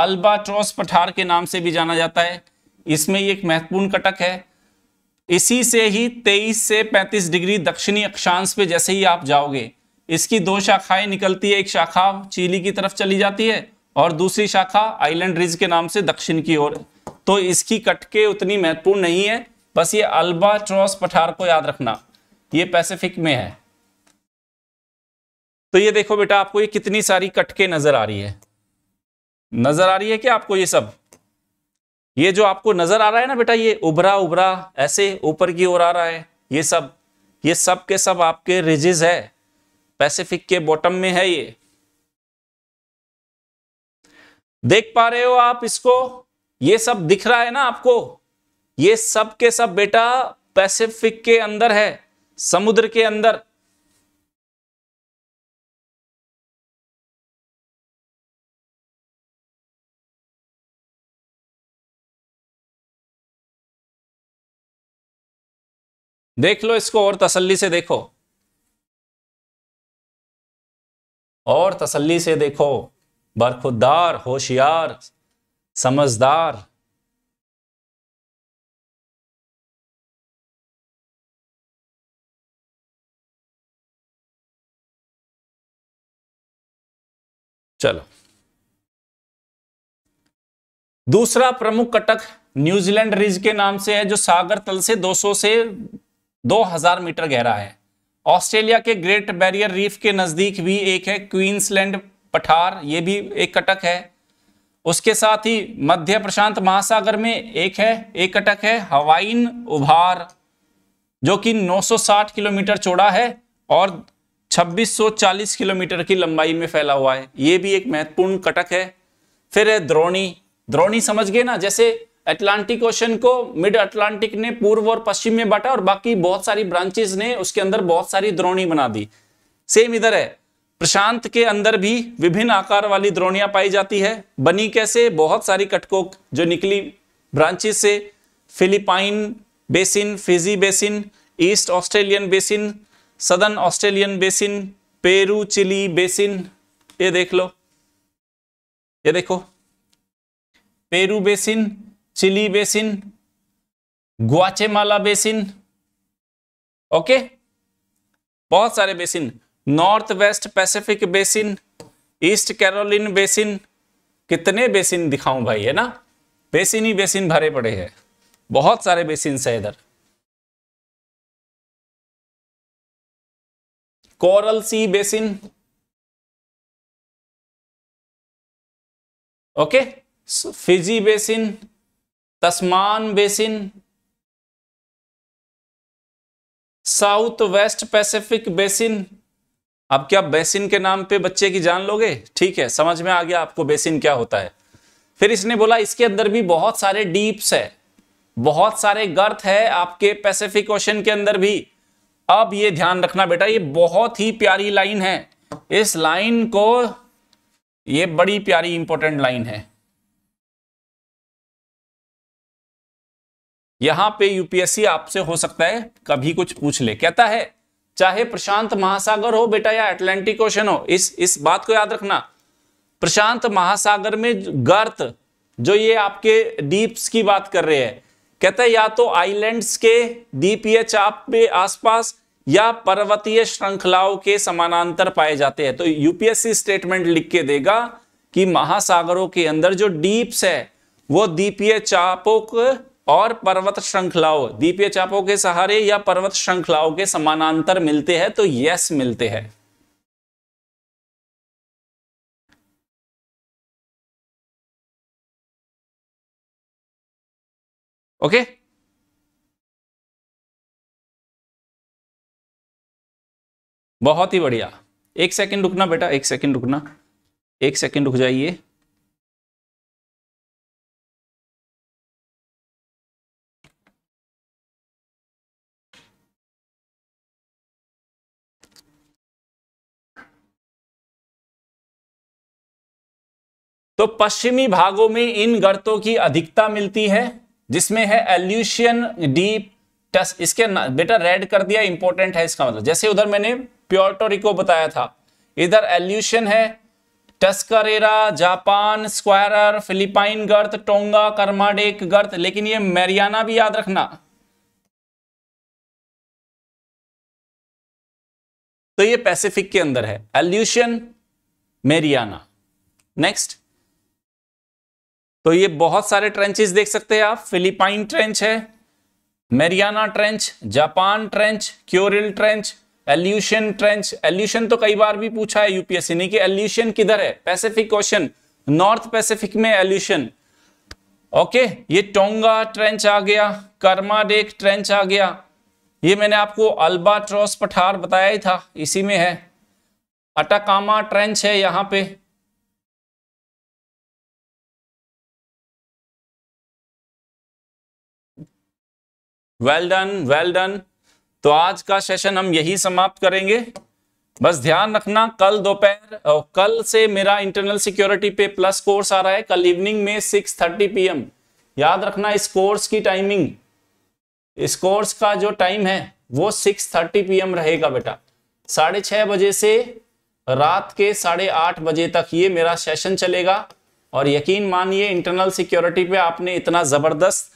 अल्बाट्रॉस पठार के नाम से भी जाना जाता है इसमें ये एक महत्वपूर्ण कटक है इसी से ही 23 से 35 डिग्री दक्षिणी अक्षांश पे जैसे ही आप जाओगे इसकी दो शाखाएं निकलती है एक शाखा चिली की तरफ चली जाती है और दूसरी शाखा आइलैंड रिज के नाम से दक्षिण की ओर तो इसकी कटके उतनी महत्वपूर्ण नहीं है बस ये अल्बाट्रॉस पठार को याद रखना ये पैसिफिक में है तो ये देखो बेटा आपको ये कितनी सारी कटके नजर आ रही है नजर आ रही है क्या आपको ये सब ये जो आपको नजर आ रहा है ना बेटा ये उभरा उभरा ऐसे ऊपर की ओर आ रहा है ये सब ये सब के सब आपके रिजेज है पैसिफिक के बॉटम में है ये देख पा रहे हो आप इसको ये सब दिख रहा है ना आपको ये सब के सब बेटा पैसिफिक के अंदर है समुद्र के अंदर देख लो इसको और तसल्ली से देखो और तसल्ली से देखो बरखुदार होशियार समझदार चलो दूसरा प्रमुख कटक न्यूजीलैंड रिज के नाम से है जो सागर तल से 200 से 2000 मीटर गहरा है ऑस्ट्रेलिया के ग्रेट बैरियर रीफ के नज़दीक भी एक है क्वींसलैंड पठार ये भी एक कटक है उसके साथ ही मध्य प्रशांत महासागर में एक है एक कटक है हवाइन उभार जो कि 960 किलोमीटर चौड़ा है और 2640 किलोमीटर की लंबाई में फैला हुआ है ये भी एक महत्वपूर्ण कटक है फिर है द्रोणी द्रोणी समझ गए ना जैसे अटलांटिक ओशन को मिड अटलांटिक ने पूर्व और पश्चिम में बांटा और बाकी बहुत सारी ब्रांचेस ने उसके अंदर बहुत सारी द्रोणी बना दी सेम इधर है प्रशांत के अंदर भी विभिन्न आकार वाली द्रोणियां पाई जाती है बनी कैसे बहुत सारी कटकों जो निकली ब्रांचेस से Philippine basin Fiji basin east Australian basin southern Australian basin Peru Chile basin ये देख लो ये देखो Peru basin Chile basin Guatemala basin okay बहुत सारे basin north west Pacific basin east Caroline basin कितने बेसिन दिखाऊं भाई है ना बेसिन ही बेसिन भरे पड़े हैं बहुत सारे बेसिन है इधर coral sea basin okay Fiji basin Tasman basin south west Pacific basin अब क्या बेसिन के नाम पे बच्चे की जान लोगे ठीक है समझ में आ गया आपको बेसिन क्या होता है फिर इसने बोला इसके अंदर भी बहुत सारे डीप्स है बहुत सारे गर्थ है आपके पैसिफिक ओशन के अंदर भी अब ये ध्यान रखना बेटा ये बहुत ही प्यारी लाइन है इस लाइन को ये बड़ी प्यारी इंपॉर्टेंट लाइन है यहां पे यूपीएससी आपसे हो सकता है कभी कुछ पूछ ले कहता है चाहे प्रशांत महासागर हो बेटा या अटलांटिक ओशन हो इस इस बात को याद रखना प्रशांत महासागर में गर्त जो ये आपके डीप्स की बात कर रहे हैं कहते हैं या तो आइलैंड्स के दीपीय चाप के आसपास या पर्वतीय श्रृंखलाओं के समानांतर पाए जाते हैं तो यूपीएससी स्टेटमेंट लिख के देगा कि महासागरों के अंदर जो डीप्स है वो दीपीय चापों और पर्वत श्रृंखलाओं दीपीय चापों के सहारे या पर्वत श्रृंखलाओं के समानांतर मिलते हैं तो यस मिलते हैं ओके बहुत ही बढ़िया एक सेकंड रुकना बेटा एक सेकंड रुकना एक सेकंड रुक जाइए तो पश्चिमी भागों में इन गर्तों की अधिकता मिलती है जिसमें है एल्यूशियन डीप टस इसके बेटा रेड कर दिया इंपॉर्टेंट है इसका मतलब जैसे उधर मैंने प्योर्टोरिको बताया था इधर एल्यूशियन है टस्करेरा जापान स्क्वायर फिलिपाइन गर्त टोंगा कर्माडेक गर्त लेकिन ये मैरियाना भी याद रखना तो ये पैसिफिक के अंदर है एल्यूशियन मेरियाना नेक्स्ट तो ये बहुत सारे ट्रेंचेस देख सकते हैं आप फिलीपाइन ट्रेंच है Mariana trench Japan trench Kuril trench Aleutian trench Aleutian तो कई बार भी पूछा है यूपीएससी ने कि एल्यूशन किधर है पैसिफिक ओशन नॉर्थ पैसिफिक में एल्यूशन ओके ये टोंगा ट्रेंच आ गया कर्माडेक ट्रेंच आ गया ये मैंने आपको अल्बाट्रॉस पठार बताया ही था इसी में है अटाकामा ट्रेंच है यहां पे वेल डन वेल डन तो आज का सेशन हम यही समाप्त करेंगे बस ध्यान रखना कल दोपहर कल से मेरा इंटरनल सिक्योरिटी पे प्लस कोर्स आ रहा है कल इवनिंग में सिक्स थर्टी पीएम याद रखना इस कोर्स की टाइमिंग इस कोर्स का जो टाइम है वो सिक्स थर्टी पीएम रहेगा बेटा साढ़े छह बजे से रात के साढ़े आठ बजे तक ये मेरा सेशन चलेगा और यकीन मानिए इंटरनल सिक्योरिटी पे आपने इतना जबरदस्त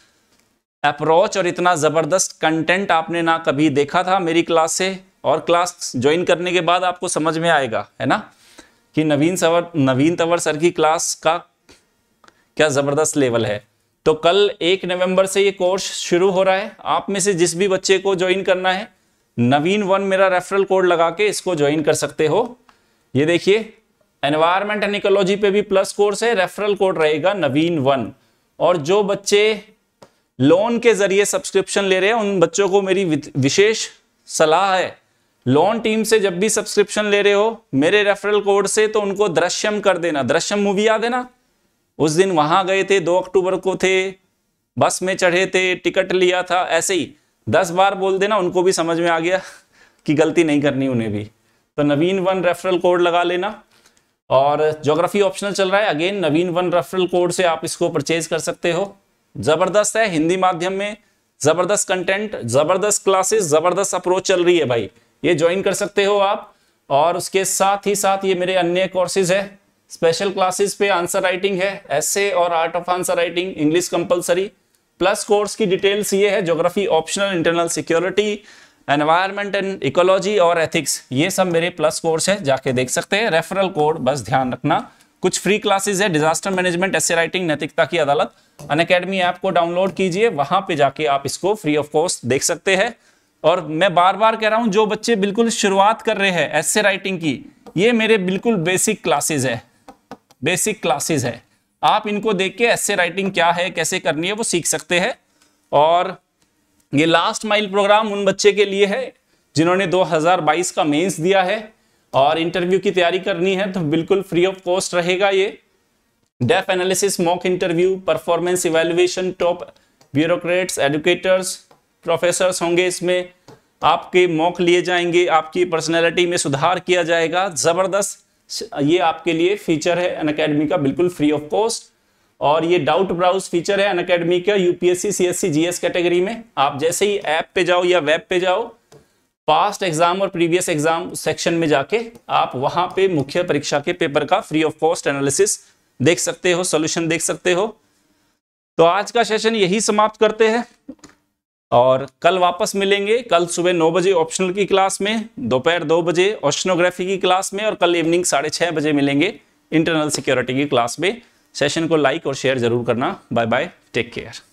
अप्रोच और इतना ज़बरदस्त कंटेंट आपने ना कभी देखा था मेरी क्लास से और क्लास ज्वाइन करने के बाद आपको समझ में आएगा है ना कि नवीन सवर नवीन तंवर सर की क्लास का क्या ज़बरदस्त लेवल है तो कल एक नवंबर से ये कोर्स शुरू हो रहा है आप में से जिस भी बच्चे को ज्वाइन करना है नवीन वन मेरा रेफरल कोड लगा के इसको ज्वाइन कर सकते हो ये देखिए एनवायरमेंट एंड इकोलॉजी पे भी प्लस कोर्स है रेफरल कोड रहेगा नवीन वन और जो बच्चे लोन के जरिए सब्सक्रिप्शन ले रहे हैं उन बच्चों को मेरी विशेष सलाह है लोन टीम से जब भी सब्सक्रिप्शन ले रहे हो मेरे रेफरल कोड से तो उनको दृश्यम कर देना दृश्यम मूवी याद है ना उस दिन वहां गए थे दो अक्टूबर को थे बस में चढ़े थे टिकट लिया था ऐसे ही दस बार बोल देना उनको भी समझ में आ गया कि गलती नहीं करनी उन्हें भी तो नवीन वन रेफरल कोड लगा लेना और ज्योग्राफी ऑप्शनल चल रहा है again Naveen one referral code से आप इसको परचेज कर सकते हो जबरदस्त है हिंदी माध्यम में जबरदस्त कंटेंट जबरदस्त क्लासेस जबरदस्त अप्रोच चल रही है भाई ये ज्वाइन कर सकते हो आप और उसके साथ ही साथ ये मेरे अन्य कोर्सेज है स्पेशल क्लासेस पे आंसर राइटिंग है एसे और art of answer writing English compulsory plus course की डिटेल्स ये है geography optional internal security environment and ecology और एथिक्स ये सब मेरे प्लस कोर्स है जाके देख सकते हैं रेफरल कोड बस ध्यान रखना कुछ फ्री क्लासेस है डिजास्टर मैनेजमेंट एस राइटिंग नैतिकता की अदालत अन अकेडमी ऐप को डाउनलोड कीजिए वहां पे जाके आप इसको फ्री ऑफ कॉस्ट देख सकते हैं और मैं बार बार कह रहा हूं जो बच्चे बिल्कुल शुरुआत कर रहे हैं एस राइटिंग की ये मेरे बिल्कुल बेसिक क्लासेज है बेसिक क्लासेज है आप इनको देख के एस राइटिंग क्या है कैसे करनी है वो सीख सकते हैं और ये लास्ट माइल प्रोग्राम उन बच्चे के लिए है जिन्होंने 2022 का मेंस दिया है और इंटरव्यू की तैयारी करनी है तो बिल्कुल फ्री ऑफ कॉस्ट रहेगा ये DAF analysis mock interview performance evaluation top bureaucrats educators professors होंगे इसमें आपके मॉक लिए जाएंगे आपकी पर्सनैलिटी में सुधार किया जाएगा ज़बरदस्त ये आपके लिए फीचर है अन अकेडमी का बिल्कुल फ्री ऑफ कॉस्ट और ये डाउट ब्राउज फीचर है अन अकेडमी का यूपीएससी सीएससी जीएस कैटेगरी में आप जैसे ही ऐप पे जाओ या वेब पे जाओ पास्ट एग्जाम और प्रीवियस एग्जाम सेक्शन में जाके आप वहां पे मुख्य परीक्षा के पेपर का फ्री ऑफ कॉस्ट एनालिसिस देख सकते हो सोल्यूशन देख सकते हो तो आज का सेशन यही समाप्त करते हैं और कल वापस मिलेंगे कल सुबह नौ बजे ऑप्शनल की क्लास में दोपहर दो बजे ऑप्शनोग्राफी की क्लास में और कल इवनिंग साढ़े बजे मिलेंगे इंटरनल सिक्योरिटी की क्लास में सेशन को लाइक और शेयर जरूर करना बाय बाय टेक केयर